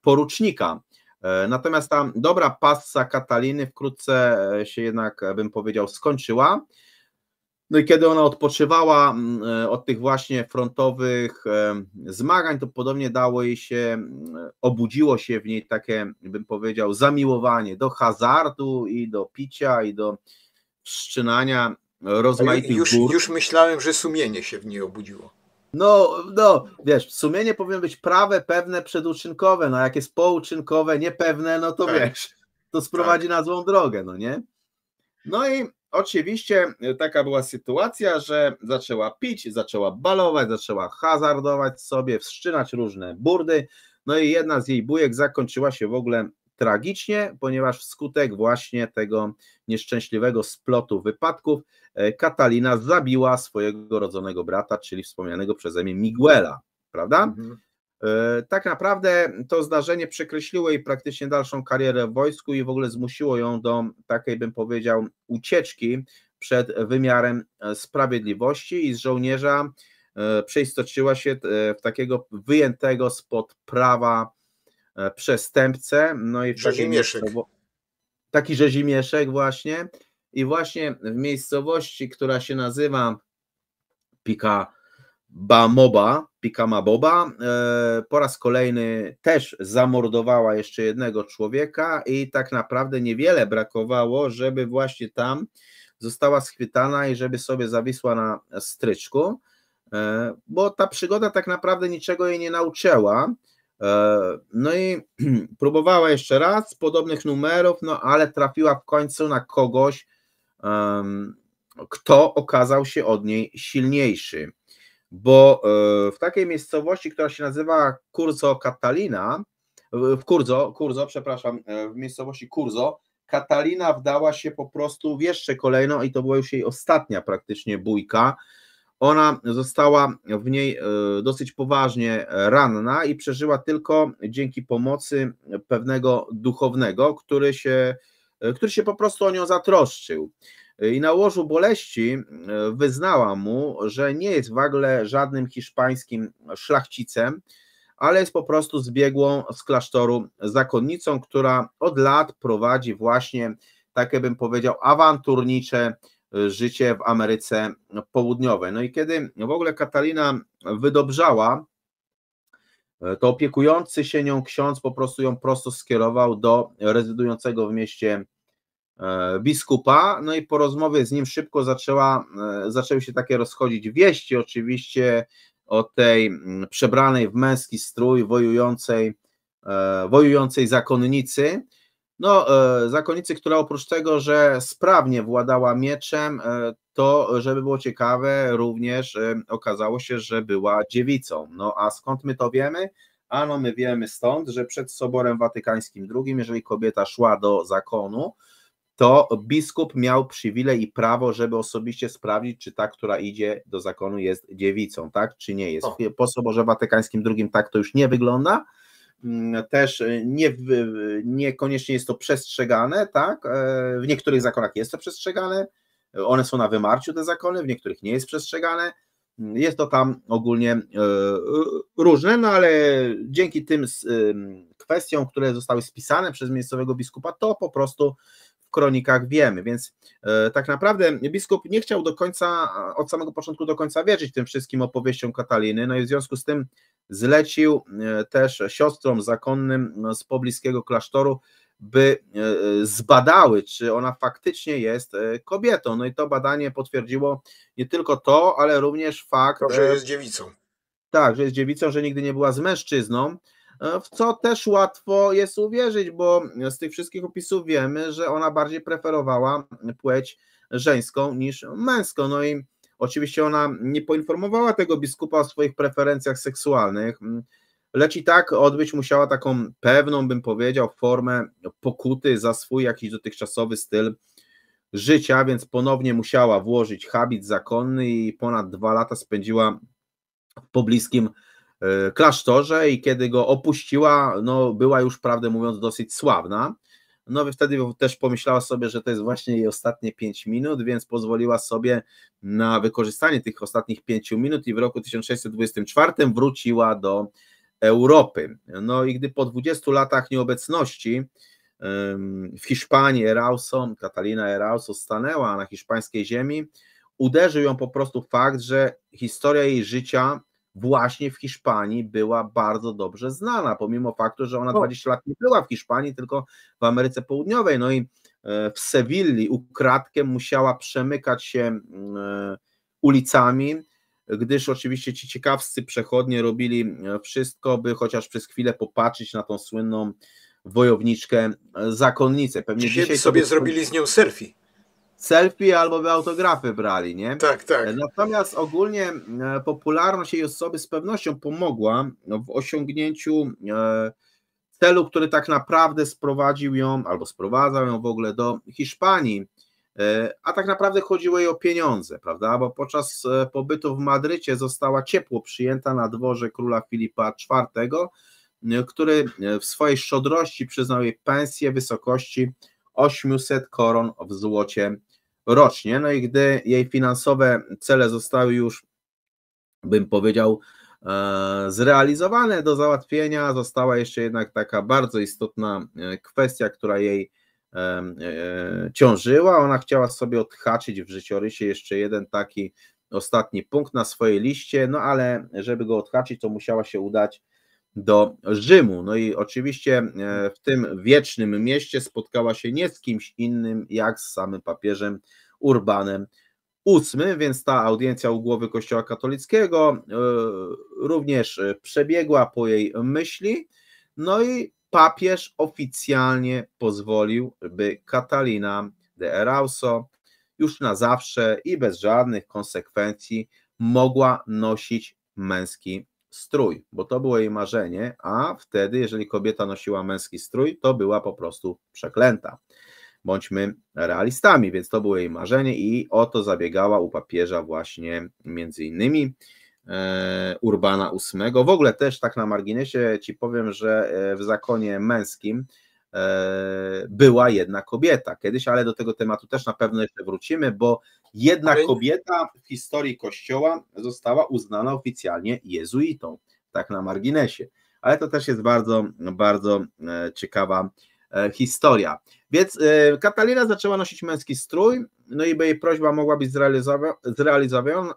porucznika. E, natomiast ta dobra passa Kataliny wkrótce e, się jednak, e, bym powiedział, skończyła. No i kiedy ona odpoczywała od tych właśnie frontowych zmagań, to podobnie dało jej się, obudziło się w niej takie, bym powiedział, zamiłowanie do hazardu i do picia i do wszczynania rozmaitych już, gór. Już myślałem, że sumienie się w niej obudziło. No, no, wiesz, sumienie powinno być prawe, pewne, przeduczynkowe, no jak jest pouczynkowe, niepewne, no to tak. wiesz, to sprowadzi tak. na złą drogę, no nie? No i oczywiście e, taka była sytuacja, że zaczęła pić, zaczęła balować, zaczęła hazardować sobie, wszczynać różne burdy, no i jedna z jej bujek zakończyła się w ogóle tragicznie, ponieważ wskutek właśnie tego nieszczęśliwego splotu wypadków E, Katalina zabiła swojego rodzonego brata, czyli wspomnianego przeze mnie Miguela, prawda? Mhm. E, tak naprawdę to zdarzenie przekreśliło jej praktycznie dalszą karierę w wojsku i w ogóle zmusiło ją do takiej, bym powiedział, ucieczki przed wymiarem e, sprawiedliwości i z żołnierza przeistoczyła się w takiego wyjętego spod prawa przestępcę. No i rzezimieszek. Taki rzezimieszek właśnie. I właśnie w miejscowości, która się nazywa Pika Bamoba, Pikamaboba, e, po raz kolejny też zamordowała jeszcze jednego człowieka i tak naprawdę niewiele brakowało, żeby właśnie tam została schwytana i żeby sobie zawisła na stryczku, e, bo ta przygoda tak naprawdę niczego jej nie nauczyła. E, no i próbowała jeszcze raz podobnych numerów, no ale trafiła w końcu na kogoś, kto okazał się od niej silniejszy. Bo e, w takiej miejscowości, która się nazywa Curzo Catalina, w Curzo, kurzo przepraszam, e, w miejscowości Curzo, Katalina wdała się po prostu w jeszcze kolejną i to była już jej ostatnia praktycznie bójka. Ona została w niej e, dosyć poważnie ranna i przeżyła tylko dzięki pomocy pewnego duchownego, który się który się po prostu o nią zatroszczył. I na łożu boleści e, wyznała mu, że nie jest w ogóle żadnym hiszpańskim szlachcicem, ale jest po prostu zbiegłą z klasztoru zakonnicą, która od lat prowadzi właśnie takie bym powiedział awanturnicze e, życie w Ameryce Południowej. No i kiedy w ogóle Katalina wydobrzała, e, to opiekujący się nią ksiądz po prostu ją prosto skierował do rezydującego w mieście E, biskupa, no i po rozmowie z nim szybko zaczęła, e, zaczęły się takie rozchodzić wieści, oczywiście o tej mm, przebranej w męski strój wojującej, e, wojującej zakonnicy, no, zakonnicy, która oprócz tego, że sprawnie władała mieczem, to, żeby było ciekawe, również okazało się, że była dziewicą. No, a skąd my to wiemy? Ano, my wiemy stąd, że przed Soborem Watykańskim II, jeżeli kobieta szła do zakonu, to biskup miał przywilej i prawo, żeby osobiście sprawdzić, czy ta, która idzie do zakonu jest dziewicą, tak, czy nie jest. Po Soborze Watykańskim II tak to już nie wygląda, mm, też e, nie, niekoniecznie jest to przestrzegane, tak, e, w niektórych zakonach jest to przestrzegane, one są na wymarciu te zakony, w niektórych nie jest przestrzegane, mm, jest to tam ogólnie e, różne, no ale dzięki tym kwestiom, które zostały spisane przez miejscowego biskupa, to po prostu kronikach wiemy. Więc e, tak naprawdę biskup nie chciał do końca, e, od samego początku do końca wierzyć tym wszystkim opowieściom Kataliny, no i w związku z tym zlecił e, też siostrom zakonnym no, z pobliskiego klasztoru, by zbadały, czy ona faktycznie jest kobietą. No i to badanie potwierdziło nie tylko to, ale również fakt. To, że jest dziewicą. Tak, że jest dziewicą, że nigdy nie była z mężczyzną. E, w co też łatwo jest uwierzyć, bo z tych wszystkich opisów wiemy, że ona bardziej preferowała płeć żeńską niż męską. No i oczywiście ona nie poinformowała tego biskupa o swoich preferencjach seksualnych, lecz i tak odbyć musiała taką pewną, bym powiedział, formę pokuty za swój jakiś dotychczasowy styl życia, więc ponownie musiała włożyć habit zakonny i ponad dwa lata spędziła w pobliskim E, klasztorze i kiedy go opuściła, no była już prawdę mówiąc dosyć sławna. No wtedy też pomyślała sobie, że to jest właśnie jej ostatnie 5 minut, więc pozwoliła sobie na wykorzystanie tych ostatnich 5 minut i w roku 1624 wróciła do Europy. No i gdy po 20 latach nieobecności w Hiszpanii Erauso, Katalina Erauso stanęła na hiszpańskiej ziemi, uderzył ją po prostu fakt, że historia jej życia właśnie w Hiszpanii była bardzo dobrze znana, pomimo faktu, że ona 20 lat nie była w Hiszpanii, tylko w Ameryce Południowej. No i e, w Sewilli ukradkiem musiała przemykać się mm, e, ulicami, gdyż oczywiście ci ciekawscy przechodnie robili e, wszystko, by chociaż przez chwilę popatrzeć na tą słynną wojowniczkę zakonnicę. Pewnie dzisiaj, sobie, zrobili z nią selfie selfie albo by autografy brali, nie? Tak, tak. Natomiast ogólnie e, popularność jej osoby z pewnością pomogła w osiągnięciu e, celu, który tak naprawdę sprowadził ją, albo sprowadzał ją w ogóle do Hiszpanii. E, a tak naprawdę chodziło jej o pieniądze, prawda? Bo podczas pobytu w Madrycie została ciepło przyjęta na dworze króla Filipa IV, który w swojej szczodrości przyznał jej pensję w wysokości 800 koron w złocie rocznie. No i gdy jej finansowe cele zostały już, bym powiedział, e, zrealizowane do załatwienia, została jeszcze jednak taka bardzo istotna e, kwestia, która jej e, ciążyła. Ona chciała sobie odhaczyć w życiorysie jeszcze jeden taki ostatni punkt na swojej liście, no ale żeby go odhaczyć, to musiała się udać do Rzymu. No i oczywiście e, w tym wiecznym mieście spotkała się nie z kimś innym jak z samym papieżem Urbanem VIII, więc ta audiencja u głowy Kościoła katolickiego e, również przebiegła po jej myśli. No i papież oficjalnie pozwolił, by Katalina de Erauso już na zawsze i bez żadnych konsekwencji mogła nosić męski strój, bo to było jej marzenie, a wtedy, jeżeli kobieta nosiła męski strój, to była po prostu przeklęta. Bądźmy realistami, więc to było jej marzenie i o to zabiegała u papieża właśnie między innymi e, Urbana VIII. W ogóle też tak na marginesie ci powiem, że e, w zakonie męskim E, była jedna kobieta kiedyś, ale do tego tematu też na pewno jeszcze wrócimy, bo jedna kobieta w historii Kościoła została uznana oficjalnie jezuitą, tak na marginesie. Ale to też jest bardzo, bardzo e, ciekawa e, historia. Więc Katalina zaczęła nosić męski strój, no i by jej prośba mogła być zrealizowana,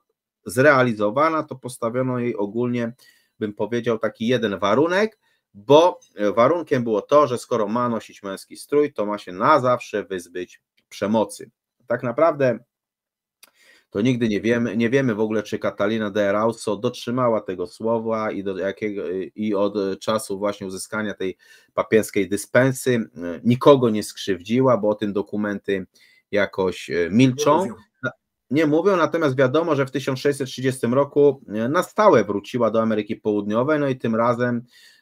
zrealizowana, to postawiono jej ogólnie, bym powiedział, taki jeden warunek, bo e, warunkiem było to, że skoro ma nosić męski strój, to ma się na zawsze wyzbyć przemocy. Tak naprawdę to nigdy nie wiemy, nie wiemy w ogóle, czy Katalina de Rauso dotrzymała tego słowa i, do jakiego, e, i od e, czasu właśnie uzyskania tej papieskiej dyspensy nikogo nie skrzywdziła, bo o tym dokumenty jakoś milczą. Nie mówią, natomiast wiadomo, że w 1630 roku na stałe wróciła do Ameryki Południowej, no i tym razem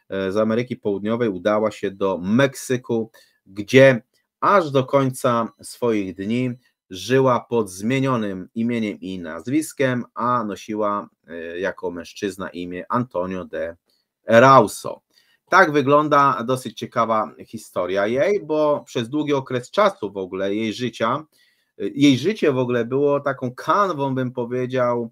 E, z Ameryki Południowej udała się do Meksyku, gdzie aż do końca swoich dni żyła pod zmienionym imieniem i nazwiskiem, a nosiła e, jako mężczyzna imię Antonio de Rauso. Tak wygląda dosyć ciekawa historia jej, bo przez długi okres czasu w ogóle jej życia, e, jej życie w ogóle było taką kanwą, bym powiedział,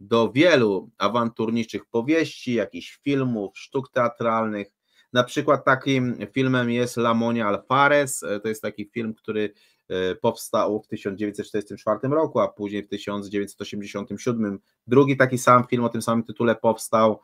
do wielu awanturniczych powieści, jakichś filmów, sztuk teatralnych. Na przykład takim filmem jest Lamonia Alfares. E, to jest taki film, który e, powstał w 1944 roku, a później w 1987. Drugi taki sam film o tym samym tytule powstał.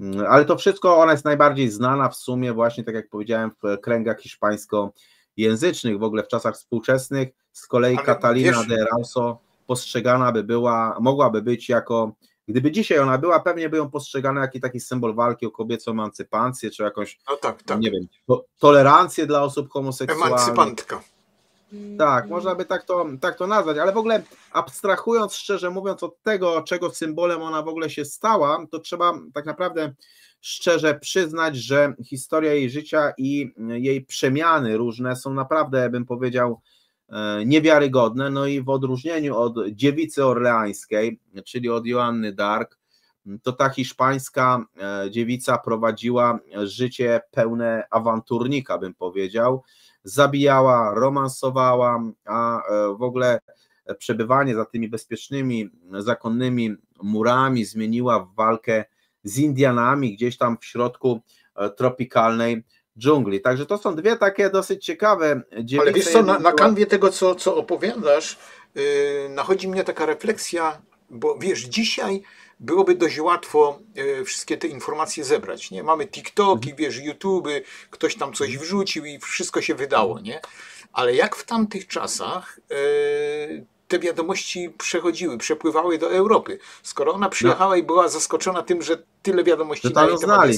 Mm, ale to wszystko, ona jest najbardziej znana w sumie, właśnie tak jak powiedziałem, w kręgach hiszpańskojęzycznych, w ogóle w czasach współczesnych. Z kolei Ale wiesz, de Rauso postrzegana by była, mogłaby być jako, gdyby dzisiaj ona była, pewnie by ją postrzegana jako taki symbol walki o kobiecą emancypację, czy jakąś, no tak, tak. nie wiem, tolerancję dla osób homoseksualnych. Emancypantka. Tak, można by tak to, tak to nazwać, ale w ogóle abstrahując szczerze mówiąc od tego, czego symbolem ona w ogóle się stała, to trzeba tak naprawdę szczerze przyznać, że historia jej życia i jej przemiany różne są naprawdę, bym powiedział, E, niewiarygodne. No i w odróżnieniu od dziewicy orleańskiej, czyli od Joanny Dark, to ta hiszpańska e, dziewica prowadziła życie pełne awanturnika, bym powiedział. Zabijała, romansowała, a e, w ogóle przebywanie za tymi bezpiecznymi, zakonnymi murami zmieniła w walkę z Indianami gdzieś tam w środku tropikalnej dżungli. Także to są dwie takie dosyć ciekawe dzielnice. Ale wiesz co, na, na kanwie tego, co, co opowiadasz, yy,
nachodzi mnie taka refleksja, bo wiesz, dzisiaj byłoby dość łatwo y, wszystkie te informacje zebrać, nie? Mamy TikToki, mhm. wiesz, YouTube, ktoś tam coś mhm. wrzucił i wszystko się wydało, nie? Ale jak w tamtych czasach y, te wiadomości przechodziły, przepływały do Europy. Skoro ona przyjechała no. i była zaskoczona tym, że
tyle wiadomości daje. jej temat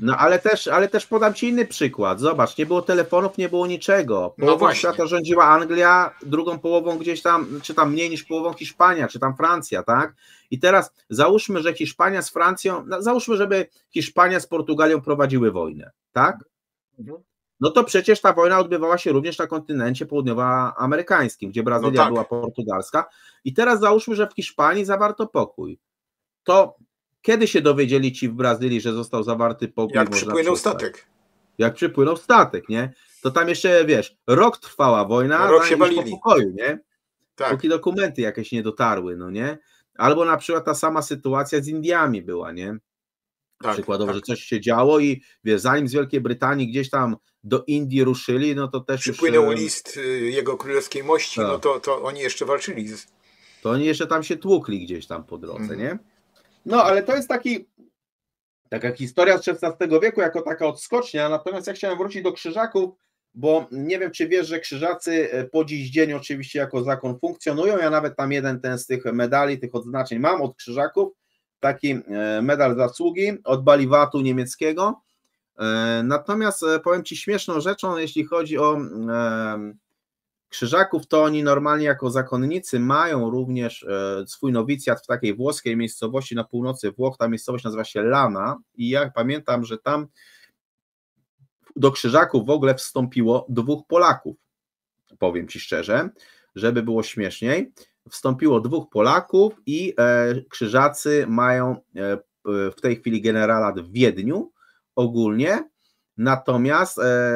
No ale też, ale też podam Ci inny przykład. Zobacz, nie było telefonów, nie było niczego. Połową no właśnie. świata rządziła Anglia, drugą połową gdzieś tam, czy tam mniej niż połową Hiszpania, czy tam Francja, tak? I teraz załóżmy, że Hiszpania z Francją, no, załóżmy, żeby Hiszpania z Portugalią prowadziły wojnę, tak? Mhm. No to przecież ta wojna odbywała się również na kontynencie południowoamerykańskim, gdzie Brazylia no tak. była portugalska. I teraz załóżmy, że w Hiszpanii zawarto pokój. To kiedy się dowiedzieli ci w Brazylii, że został zawarty pokój? Jak przypłynął statek. Jak przypłynął statek, nie? To tam jeszcze, wiesz, rok trwała wojna, no, rok się walili. po pokoju, nie? Tak. Póki dokumenty jakieś nie dotarły, no nie? Albo na przykład ta sama sytuacja z Indiami była, nie? Tak, Przykładowo, tak. że coś się działo i wiesz, zanim z Wielkiej Brytanii gdzieś tam do Indii ruszyli, no to też Przypłynął już... E, list
y, jego królewskiej mości, no tak. no to, to oni jeszcze walczyli.
Z... To oni jeszcze tam się tłukli gdzieś tam po drodze, mhm. nie? No, ale to jest taki taka historia z XVI wieku jako taka odskocznia, natomiast ja chciałem wrócić do krzyżaków, bo nie wiem, czy wiesz, że krzyżacy e, po dziś dzień oczywiście jako zakon funkcjonują, ja nawet tam jeden ten z tych medali, tych odznaczeń mam od krzyżaków, taki e, medal zasługi od Baliwatu niemieckiego. E, natomiast e, powiem Ci śmieszną rzeczą, jeśli chodzi o krzyżaków, to oni normalnie jako zakonnicy mają również swój nowicjat w takiej włoskiej miejscowości na północy Włoch. Ta miejscowość nazywa się Lana i ja pamiętam, że tam do krzyżaków w ogóle wstąpiło dwóch Polaków. Powiem Ci szczerze, żeby było śmieszniej wstąpiło dwóch Polaków i e, krzyżacy mają e, w tej chwili generalat w Wiedniu ogólnie. Natomiast, e,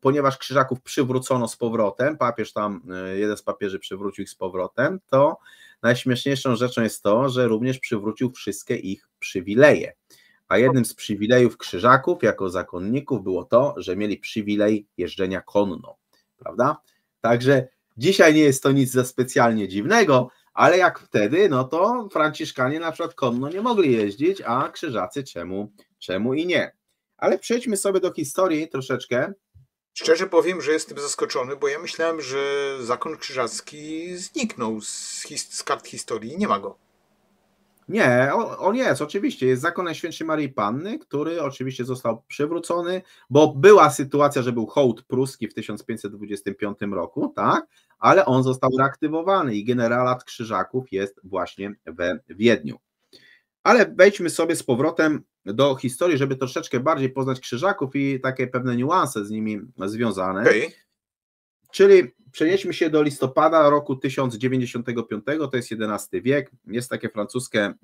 ponieważ krzyżaków przywrócono z powrotem, papież tam, jeden z papieży przywrócił ich z powrotem, to najśmieszniejszą rzeczą jest to, że również przywrócił wszystkie ich przywileje. A jednym z przywilejów krzyżaków jako zakonników było to, że mieli przywilej jeżdżenia konno, prawda? Także Dzisiaj nie jest to nic za specjalnie dziwnego, ale jak wtedy, no to franciszkanie na przykład konno nie mogli jeździć, a krzyżacy czemu, czemu i nie. Ale przejdźmy sobie do historii troszeczkę. Szczerze powiem, że jestem zaskoczony, bo ja myślałem, że zakon krzyżacki zniknął
z, his z kart historii, nie ma go.
Nie, on jest, oczywiście. Jest zakon Najświętszej Marii Panny, który oczywiście został przywrócony, bo była sytuacja, że był hołd pruski w 1525 roku, tak? ale on został reaktywowany i generalat Krzyżaków jest właśnie we Wiedniu. Ale wejdźmy sobie z powrotem do historii, żeby troszeczkę bardziej poznać Krzyżaków i takie pewne niuanse z nimi związane. Okay. Czyli przenieśmy się do listopada roku 1095, to jest XI wiek. Jest takie francuskie e,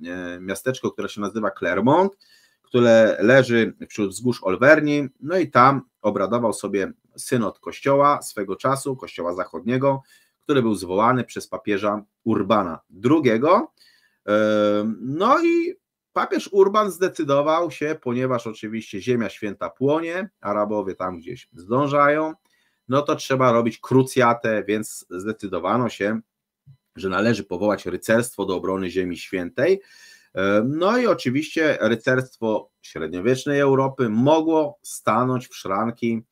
miasteczko, które się nazywa Clermont, które leży wśród wzgórz Olwerni, no i tam obradował sobie synod kościoła swego czasu, kościoła zachodniego, który był zwołany przez papieża Urbana II. No i papież Urban zdecydował się, ponieważ oczywiście Ziemia Święta płonie, Arabowie tam gdzieś zdążają, no to trzeba robić krucjatę, więc zdecydowano się, że należy powołać rycerstwo do obrony Ziemi Świętej. No i oczywiście rycerstwo średniowiecznej Europy mogło stanąć w szranki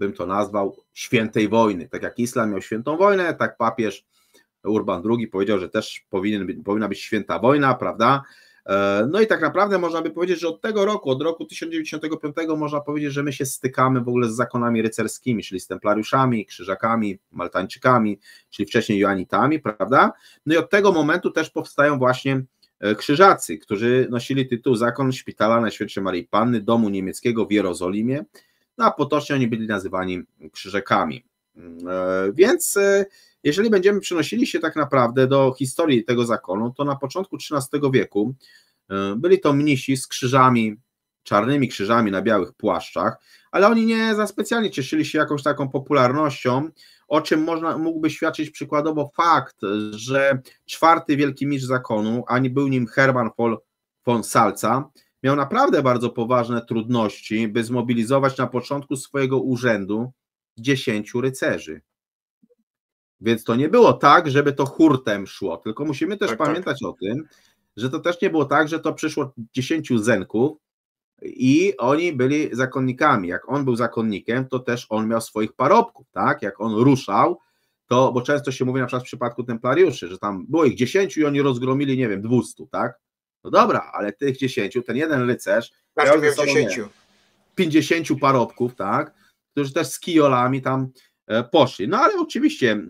bym to nazwał, świętej wojny. Tak jak islam miał świętą wojnę, tak papież Urban II powiedział, że też powinien, powinna być święta wojna, prawda? E, no i tak naprawdę można by powiedzieć, że od tego roku, od roku 1905, można powiedzieć, że my się stykamy w ogóle z zakonami rycerskimi, czyli z templariuszami, krzyżakami, maltańczykami, czyli wcześniej joanitami, prawda? No i od tego momentu też powstają właśnie e, krzyżacy, którzy nosili tytuł Zakon Szpitala na Świecie Marii Panny Domu Niemieckiego w Jerozolimie, no a potocznie oni byli nazywani krzyżekami. E, więc e, jeżeli będziemy przenosili się tak naprawdę do historii tego zakonu, to na początku XIII wieku e, byli to mnisi z krzyżami, czarnymi krzyżami na białych płaszczach, ale oni nie za specjalnie cieszyli się jakąś taką popularnością, o czym można, mógłby świadczyć przykładowo fakt, że czwarty wielki mistrz zakonu, ani był nim Herman von Salca, miał naprawdę bardzo poważne trudności, by zmobilizować na początku swojego urzędu dziesięciu rycerzy. Więc to nie było tak, żeby to hurtem szło, tylko musimy też tak, tak. pamiętać tak. o tym, że to też nie było tak, że to przyszło dziesięciu zenków i oni byli zakonnikami. Jak on był zakonnikiem, to też on miał swoich parobków, tak? Jak on ruszał, to, bo często się mówi na przykład w przypadku templariuszy, że tam było ich dziesięciu i oni rozgromili, nie wiem, dwustu, tak? No dobra, ale tych 10, ten jeden rycerz, miał ze sobą, 10. Nie, 50 parobków, tak, którzy też z kijolami tam e, poszli. No ale oczywiście e,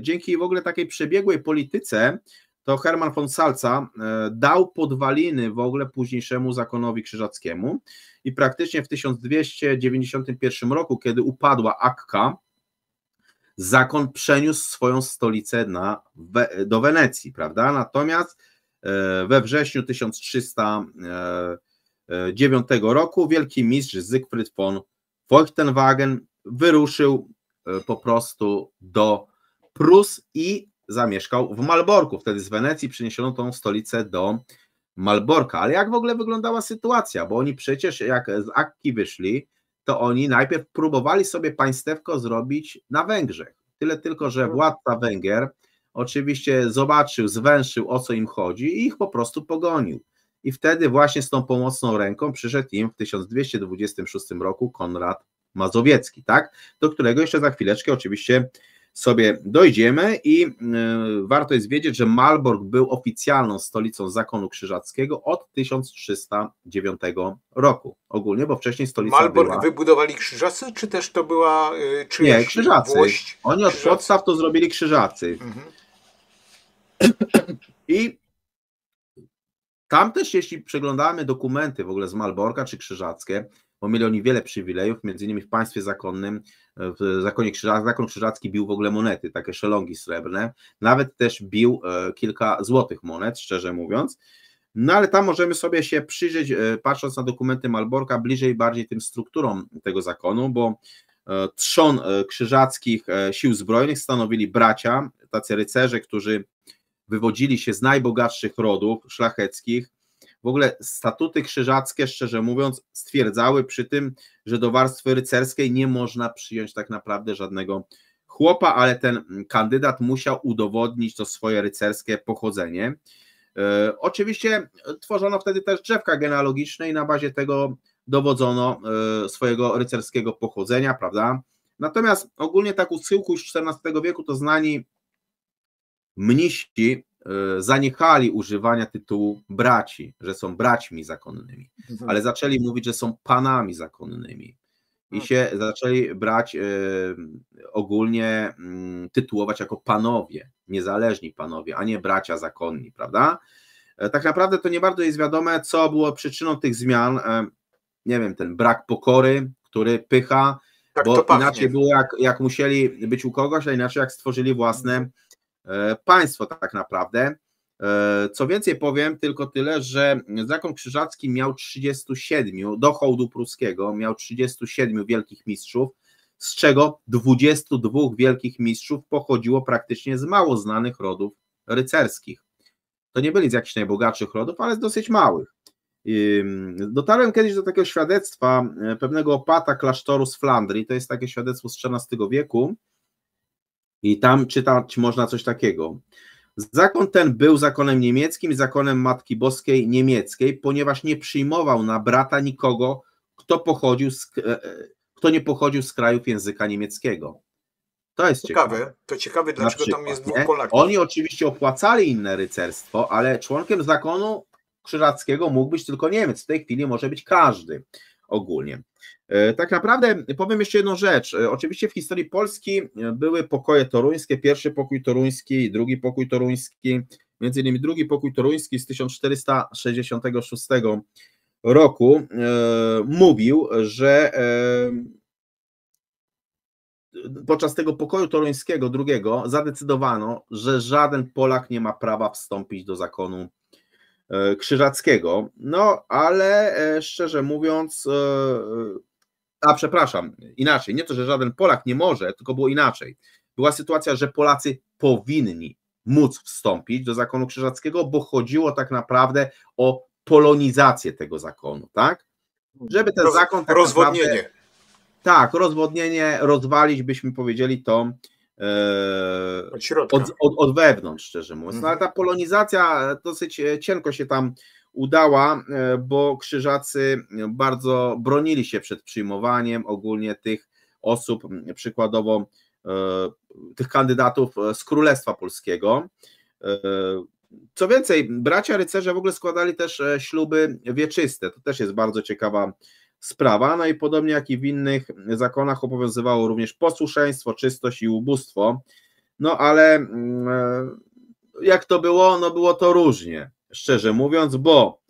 dzięki w ogóle takiej przebiegłej polityce to Herman von Salca e, dał podwaliny w ogóle późniejszemu zakonowi krzyżackiemu i praktycznie w 1291 roku, kiedy upadła Akka, zakon przeniósł swoją stolicę na, do Wenecji, prawda? Natomiast E, we wrześniu 1309 e, e, roku wielki mistrz Zygfryd von Feuchtenwagen wyruszył po prostu do Prus i zamieszkał w Malborku. Wtedy z Wenecji przeniesiono tą stolicę do Malborka. Ale jak w ogóle wyglądała sytuacja? Bo oni przecież jak z Akki wyszli, to oni najpierw próbowali sobie państewko zrobić na Węgrzech. Tyle tylko, że mhm. władca Węgier oczywiście zobaczył, zwęszył o co im chodzi i ich po prostu pogonił. I wtedy właśnie z tą pomocną ręką przyszedł im w 1226 roku Konrad Mazowiecki, tak? Do którego jeszcze za chwileczkę oczywiście sobie dojdziemy i y, warto jest wiedzieć, że Malbork był oficjalną stolicą zakonu krzyżackiego od 1309 roku ogólnie, bo wcześniej stolica Malbork była...
wybudowali krzyżacy, czy też to była y, czyjaś Nie, krzyżacy. Włość?
Oni od krzyżacy. podstaw to zrobili krzyżacy. Mhm. I tam też, jeśli przeglądamy dokumenty w ogóle z Malborka czy Krzyżackie, bo mieli oni wiele przywilejów, między innymi w państwie zakonnym, w zakonie krzyżackim, zakon krzyżacki bił w ogóle monety, takie szelongi srebrne, nawet też bił e, kilka złotych monet, szczerze mówiąc, no ale tam możemy sobie się przyjrzeć, e, patrząc na dokumenty Malborka, bliżej bardziej tym strukturom tego zakonu, bo e, trzon krzyżackich sił zbrojnych stanowili bracia, tacy rycerze, którzy wywodzili się z najbogatszych rodów szlacheckich. W ogóle statuty krzyżackie, szczerze mówiąc, stwierdzały przy tym, że do warstwy rycerskiej nie można przyjąć tak naprawdę żadnego chłopa, ale ten kandydat musiał udowodnić to swoje rycerskie pochodzenie. E, oczywiście tworzono wtedy też drzewka genealogiczne i na bazie tego dowodzono e, swojego rycerskiego pochodzenia, prawda? Natomiast ogólnie tak u schyłku XIV wieku to znani mnisi e, zaniechali używania tytułu braci, że są braćmi zakonnymi, mhm. ale zaczęli mówić, że są panami zakonnymi i tak. się zaczęli brać e, ogólnie mm, tytułować jako panowie, niezależni panowie, a nie bracia zakonni, prawda? E, tak naprawdę to nie bardzo jest wiadome, co było przyczyną tych zmian. Nie wiem, ten brak pokory, który pycha, tak bo inaczej było, jak, jak musieli być u kogoś, a inaczej jak stworzyli własne mhm. E, państwo tak naprawdę. E, co więcej powiem tylko tyle, że zakon krzyżacki miał 37, do hołdu pruskiego miał 37 wielkich mistrzów, z czego 22 wielkich mistrzów pochodziło praktycznie z mało znanych rodów rycerskich. To nie byli z jakichś najbogatszych rodów, ale z dosyć małych. Dotarłem kiedyś do takiego świadectwa e, pewnego opata klasztoru z Flandrii, to jest takie świadectwo z XIII wieku, i tam czytać można coś takiego. Zakon ten był zakonem niemieckim, zakonem Matki Boskiej niemieckiej, ponieważ nie przyjmował na brata nikogo, kto, pochodził z, e, e, kto nie pochodził z krajów języka niemieckiego. To jest ciekawe. ciekawe.
To ciekawe, dlaczego przykład, znaczy, tam jest dwóch Polaków. Oni
oczywiście opłacali inne rycerstwo, ale członkiem zakonu krzyżackiego mógł być tylko Niemiec. W tej chwili może być każdy ogólnie. E, tak naprawdę powiem jeszcze jedną rzecz. E, oczywiście w historii Polski e, były pokoje toruńskie, pierwszy pokój toruński, drugi pokój toruński, między innymi drugi pokój toruński z 1466 roku e, mówił, że e, podczas tego pokoju toruńskiego drugiego zadecydowano, że żaden Polak nie ma prawa wstąpić do zakonu E, krzyżackiego. No, ale e, szczerze mówiąc, e, a przepraszam, inaczej, nie to, że żaden Polak nie może, tylko było inaczej. Była sytuacja, że Polacy powinni móc wstąpić do zakonu krzyżackiego, bo chodziło tak naprawdę o polonizację tego zakonu, tak? Żeby ten Roz, zakon. Tak rozwodnienie. Naprawdę, tak, rozwodnienie, rozwalić, byśmy powiedzieli to E, od, środka. od, od, od wewnątrz, szczerze mówiąc. No, ale ta mhm. polonizacja e, dosyć e, cienko się tam udała, bo krzyżacy bardzo bronili się przed przyjmowaniem ogólnie tych osób, przykładowo tych kandydatów z Królestwa Polskiego. Co więcej, bracia rycerze w ogóle składali też śluby wieczyste. To też jest bardzo ciekawa sprawa. No i podobnie jak i w innych zakonach obowiązywało również posłuszeństwo, czystość i ubóstwo. No ale mm, e, jak to było? No było to różnie, szczerze mówiąc, bo.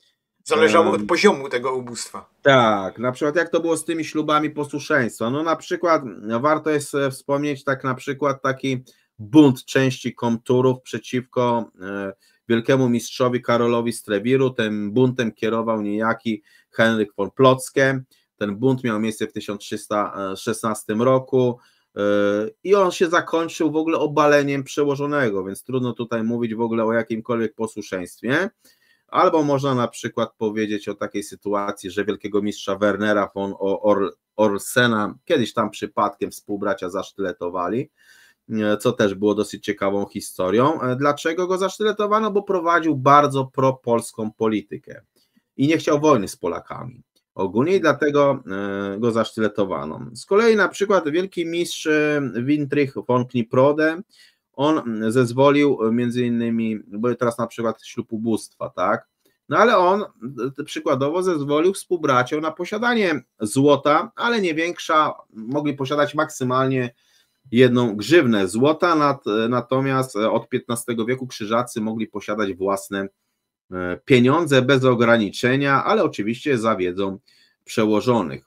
Zależało od poziomu tego ubóstwa. Tak, na przykład jak to było z tymi ślubami posłuszeństwa? No na przykład no warto jest e, wspomnieć tak na przykład taki bunt części komturów przeciwko e, wielkiemu mistrzowi Karolowi Strebiru. Tym buntem kierował niejaki Henryk von Plocke. Ten bunt miał miejsce w 1316 roku e, i on się zakończył w ogóle obaleniem przełożonego, więc trudno tutaj mówić w ogóle o jakimkolwiek posłuszeństwie. Albo można na przykład powiedzieć o takiej sytuacji, że wielkiego mistrza Wernera von Or Orsena kiedyś tam przypadkiem współbracia zasztyletowali, e, co też było dosyć ciekawą historią. E, dlaczego go zasztyletowano? Bo prowadził bardzo propolską politykę i nie chciał wojny z Polakami. Ogólnie dlatego e, go zasztyletowano. Z kolei na przykład wielki mistrz e, Wintrich von Kniprode, on zezwolił e, między innymi, bo teraz na przykład ślub ubóstwa, tak? No ale on przykładowo zezwolił współbraciom na posiadanie złota, ale nie większa, mogli posiadać maksymalnie jedną grzywnę złota, natomiast od XV wieku krzyżacy mogli posiadać własne E, pieniądze bez ograniczenia, ale oczywiście za wiedzą przełożonych.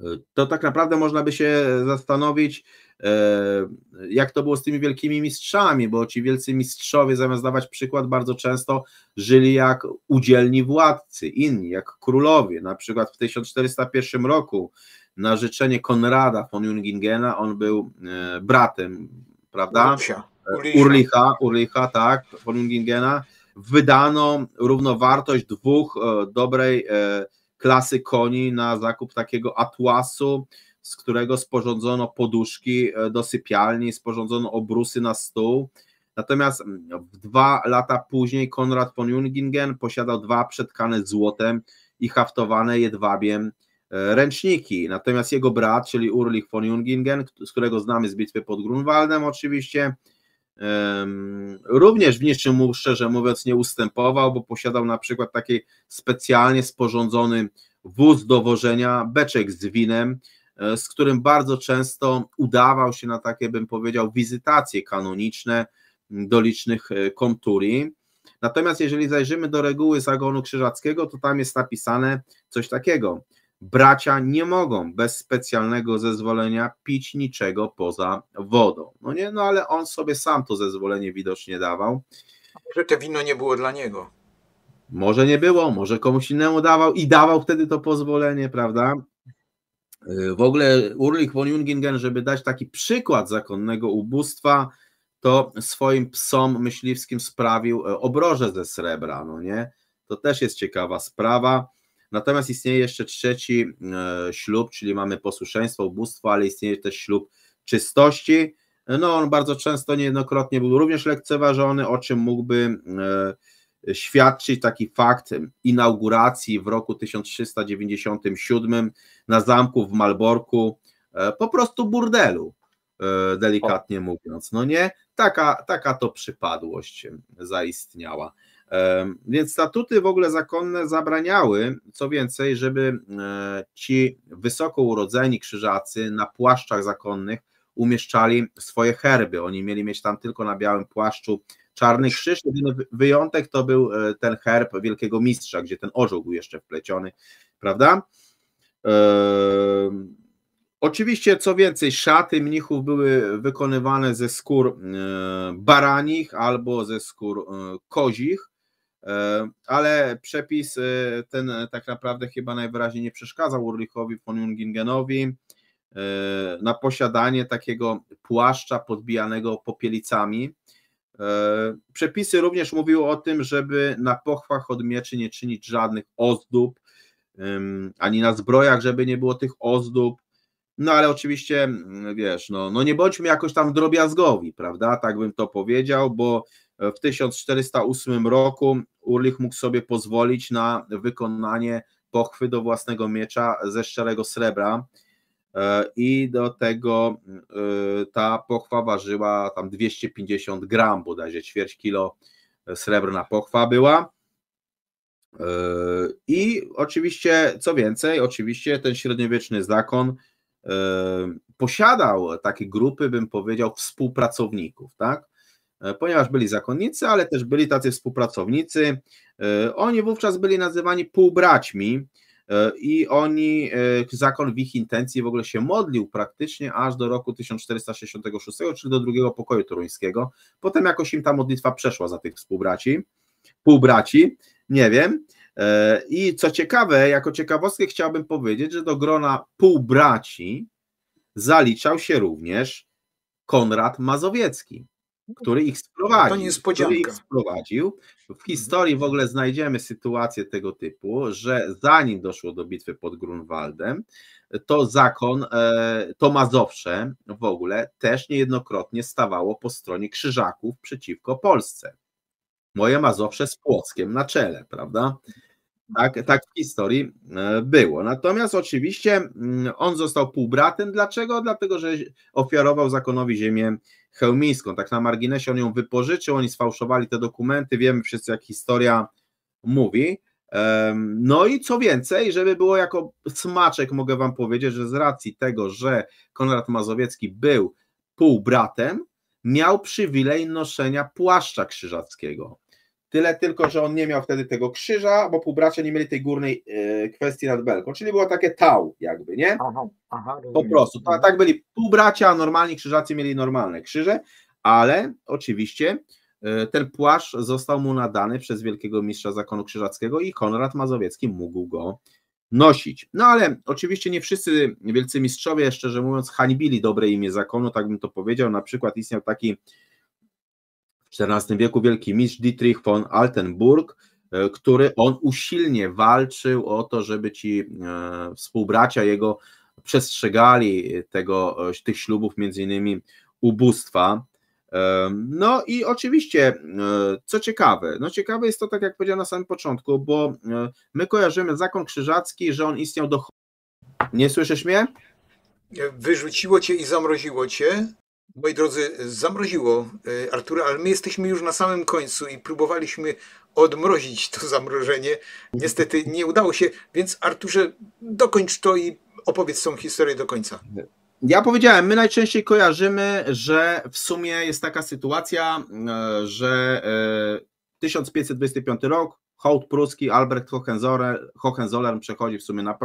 E, to tak naprawdę można by się zastanowić, e, jak to było z tymi wielkimi mistrzami, bo ci wielcy mistrzowie, zamiast dawać przykład, bardzo często żyli jak udzielni władcy, inni, jak królowie. Na przykład w 1401 roku na życzenie Konrada von Jungingena on był bratem, prawda? Urlicha, Urlicha, tak, von Jungingena wydano równowartość dwóch e, dobrej e, klasy koni na zakup takiego atłasu, z którego sporządzono poduszki e, do sypialni, sporządzono obrusy na stół. Natomiast mm, no, dwa lata później Konrad von Jungingen posiadał dwa przetkane złotem i haftowane jedwabiem ręczniki. Natomiast jego brat, czyli Urlich von Jungingen, z którego znamy z bitwy pod Grunwaldem oczywiście, Również w niczym mu szczerze mówiąc nie ustępował, bo posiadał na przykład taki specjalnie sporządzony wóz do wożenia beczek z winem, e, z którym bardzo często udawał się na takie, bym powiedział, wizytacje kanoniczne do licznych e, konturii. Natomiast jeżeli zajrzymy do reguły zagonu krzyżackiego, to tam jest napisane coś takiego bracia nie mogą bez specjalnego zezwolenia pić niczego poza wodą. No nie, no ale on sobie sam to zezwolenie widocznie dawał. Może to wino nie było dla niego. Może nie było, może komuś innemu dawał i dawał wtedy to pozwolenie, prawda? Y, w ogóle Urlich von Jungingen, żeby dać taki przykład zakonnego ubóstwa, to swoim psom myśliwskim sprawił y, obroże ze srebra, no nie? To też jest ciekawa sprawa. Natomiast istnieje jeszcze trzeci e, ślub, czyli mamy posłuszeństwo, ubóstwo, ale istnieje też ślub czystości. No, on bardzo często, niejednokrotnie był również lekceważony, o czym mógłby e, świadczyć taki fakt inauguracji w roku 1397 na zamku w Malborku, e, po prostu burdelu, delikatnie mówiąc. No nie, taka, taka to przypadłość zaistniała. Więc statuty w ogóle zakonne zabraniały, co więcej, żeby e, ci wysoko urodzeni krzyżacy na płaszczach zakonnych umieszczali swoje herby. Oni mieli mieć tam tylko na białym płaszczu czarny krzyż. Jedyny wyjątek to był e, ten herb Wielkiego Mistrza, gdzie ten orzeł był jeszcze wpleciony, prawda? oczywiście, co więcej, szaty mnichów były wykonywane ze skór e, baranich albo ze skór kozich. E, ale przepis e, ten e, tak naprawdę chyba najwyraźniej nie przeszkadzał Urlichowi von Jungingenowi na posiadanie takiego płaszcza podbijanego popielicami. Przepisy również mówiły o tym, żeby na pochwach od mieczy nie czynić żadnych ozdób, ani na zbrojach, żeby nie było tych ozdób. No ale oczywiście, wiesz, no, no nie bądźmy jakoś tam drobiazgowi, prawda? Tak bym to powiedział, bo w 1408 roku Urlich mógł sobie pozwolić na wykonanie pochwy do własnego miecza ze szczerego srebra e, i do tego e, ta pochwa ważyła tam 250 gram bodajże, ćwierć kilo e, srebrna pochwa była. I oczywiście, co więcej, oczywiście ten średniowieczny zakon posiadał takie grupy, bym powiedział, współpracowników, tak? E, ponieważ byli zakonnicy, ale też byli tacy współpracownicy. E, oni wówczas byli nazywani półbraćmi e, i oni, zakon w ich intencji w ogóle się modlił praktycznie aż do roku 1466, czyli do drugiego pokoju toruńskiego. Potem jakoś im ta modlitwa przeszła za tych współbraci, półbraci, nie wiem. I co ciekawe, jako ciekawostkę chciałbym powiedzieć, że do grona półbraci zaliczał się również Konrad Mazowiecki. No który ich sprowadził. To niespodzianka. Który ich sprowadził. W historii w ogóle znajdziemy sytuację tego typu, że zanim doszło do bitwy pod Grunwaldem, to zakon, e, to Mazowsze w ogóle też niejednokrotnie stawało po stronie krzyżaków przeciwko Polsce. Moje Mazowsze z Płockiem na czele, prawda? Tak, tak w historii e, było. Natomiast oczywiście mm, on został półbratem. Dlaczego? Dlatego, że ofiarował zakonowi ziemię chełmińską. Tak na marginesie on ją wypożyczył, oni sfałszowali te dokumenty, wiemy wszyscy jak historia mówi. No i co więcej, żeby było jako smaczek, mogę wam powiedzieć, że z racji tego, że Konrad Mazowiecki był półbratem, miał przywilej noszenia płaszcza krzyżackiego. Tyle tylko, że on nie miał wtedy tego krzyża, bo półbracia nie mieli tej górnej e, kwestii nad belką, czyli było takie tau, jakby, nie? Aha, aha, po prostu, to, tak byli półbracia, normalni krzyżacy mieli normalne krzyże, ale oczywiście e, ten płaszcz został mu nadany przez wielkiego mistrza zakonu krzyżackiego i Konrad Mazowiecki mógł go nosić. No ale oczywiście nie wszyscy wielcy mistrzowie, szczerze mówiąc, hańbili dobre imię zakonu, tak bym to powiedział, na przykład istniał taki XIV wieku wielki mistrz Dietrich von Altenburg, e, który on usilnie walczył o to, żeby ci e, współbracia jego przestrzegali tego, e, tych ślubów, między innymi ubóstwa. No i oczywiście, co ciekawe, no ciekawe jest to, tak jak powiedziałem na samym początku, bo my kojarzymy zakon krzyżacki, że on istniał do... Nie słyszysz mnie? Wyrzuciło cię i
zamroziło cię? Moi drodzy, zamroziło e, Artura, ale my jesteśmy już na samym końcu i próbowaliśmy odmrozić to zamrożenie. Niestety nie udało się, więc Arturze, dokończ to i opowiedz tą historię do końca.
Ja powiedziałem, my najczęściej kojarzymy, że w sumie jest taka sytuacja, e, że 1525 e, rok, hołd pruski, Albrecht Hohenzollern przechodzi w sumie na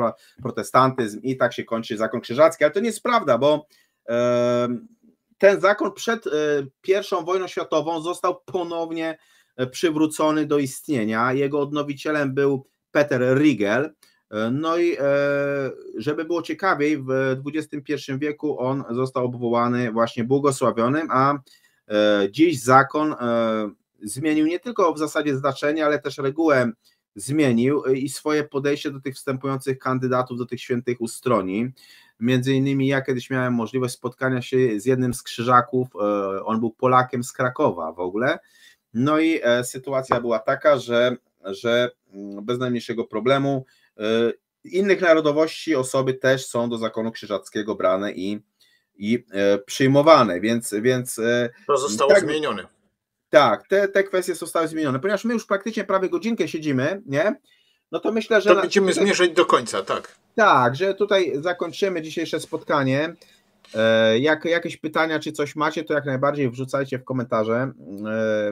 protestantyzm i tak się kończy zakon krzyżacki, ale to nie jest prawda, bo ten zakon przed e, I wojną światową został ponownie e, przywrócony do istnienia. Jego odnowicielem był Peter Riegel. E, no i żeby było ciekawiej, w XXI wieku on został obwołany właśnie błogosławionym, a dziś zakon zmienił nie tylko w zasadzie znaczenie, ale też regułę zmienił y, i swoje podejście do tych wstępujących kandydatów, do tych świętych ustroni. Między innymi ja kiedyś miałem możliwość spotkania się z jednym z krzyżaków, y, on był Polakiem z Krakowa w ogóle, no i e, sytuacja była taka, że, że mm, bez najmniejszego problemu y, innych narodowości osoby też są do zakonu krzyżackiego brane i, i e, przyjmowane, więc, więc to e, zostało tak, zmienione tak, te, te kwestie zostały zmienione. Ponieważ my już praktycznie prawie godzinkę siedzimy, nie? No to myślę, że. To będziemy na... zmierzać
do końca, tak.
Tak, że tutaj zakończymy dzisiejsze spotkanie. E, jak jakieś pytania czy coś macie, to jak najbardziej wrzucajcie w komentarze e,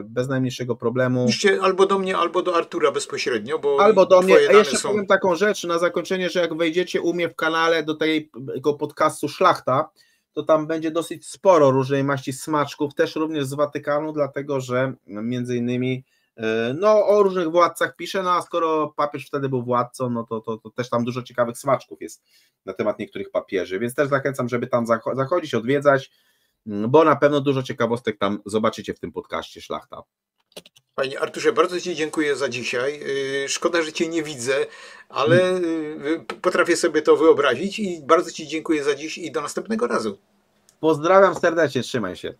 bez najmniejszego problemu.
Piszcie albo do mnie, albo do Artura bezpośrednio, bo albo do mnie. A jeszcze są... powiem
taką rzecz na zakończenie, że jak wejdziecie u mnie w kanale do tego podcastu Szlachta, to tam będzie dosyć sporo różnej maści smaczków, też również z Watykanu, dlatego że między innymi e, no, o różnych władcach pisze, no a skoro papież wtedy był władcą, no to, to, to, też tam dużo ciekawych smaczków jest na temat niektórych papieży, więc też zachęcam, żeby tam zachodzić, odwiedzać, bo na pewno dużo ciekawostek tam zobaczycie w tym podcaście Szlachta
Panie Arturze, bardzo Ci dziękuję za dzisiaj. Y, szkoda, że Cię nie widzę, ale y, potrafię sobie to wyobrazić i bardzo Ci dziękuję za dziś i do następnego
razu. Pozdrawiam serdecznie, trzymaj się.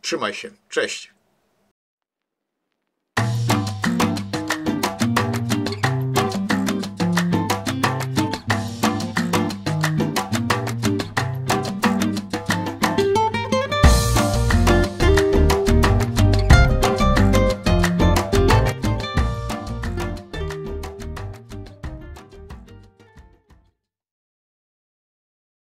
Trzymaj się, cześć.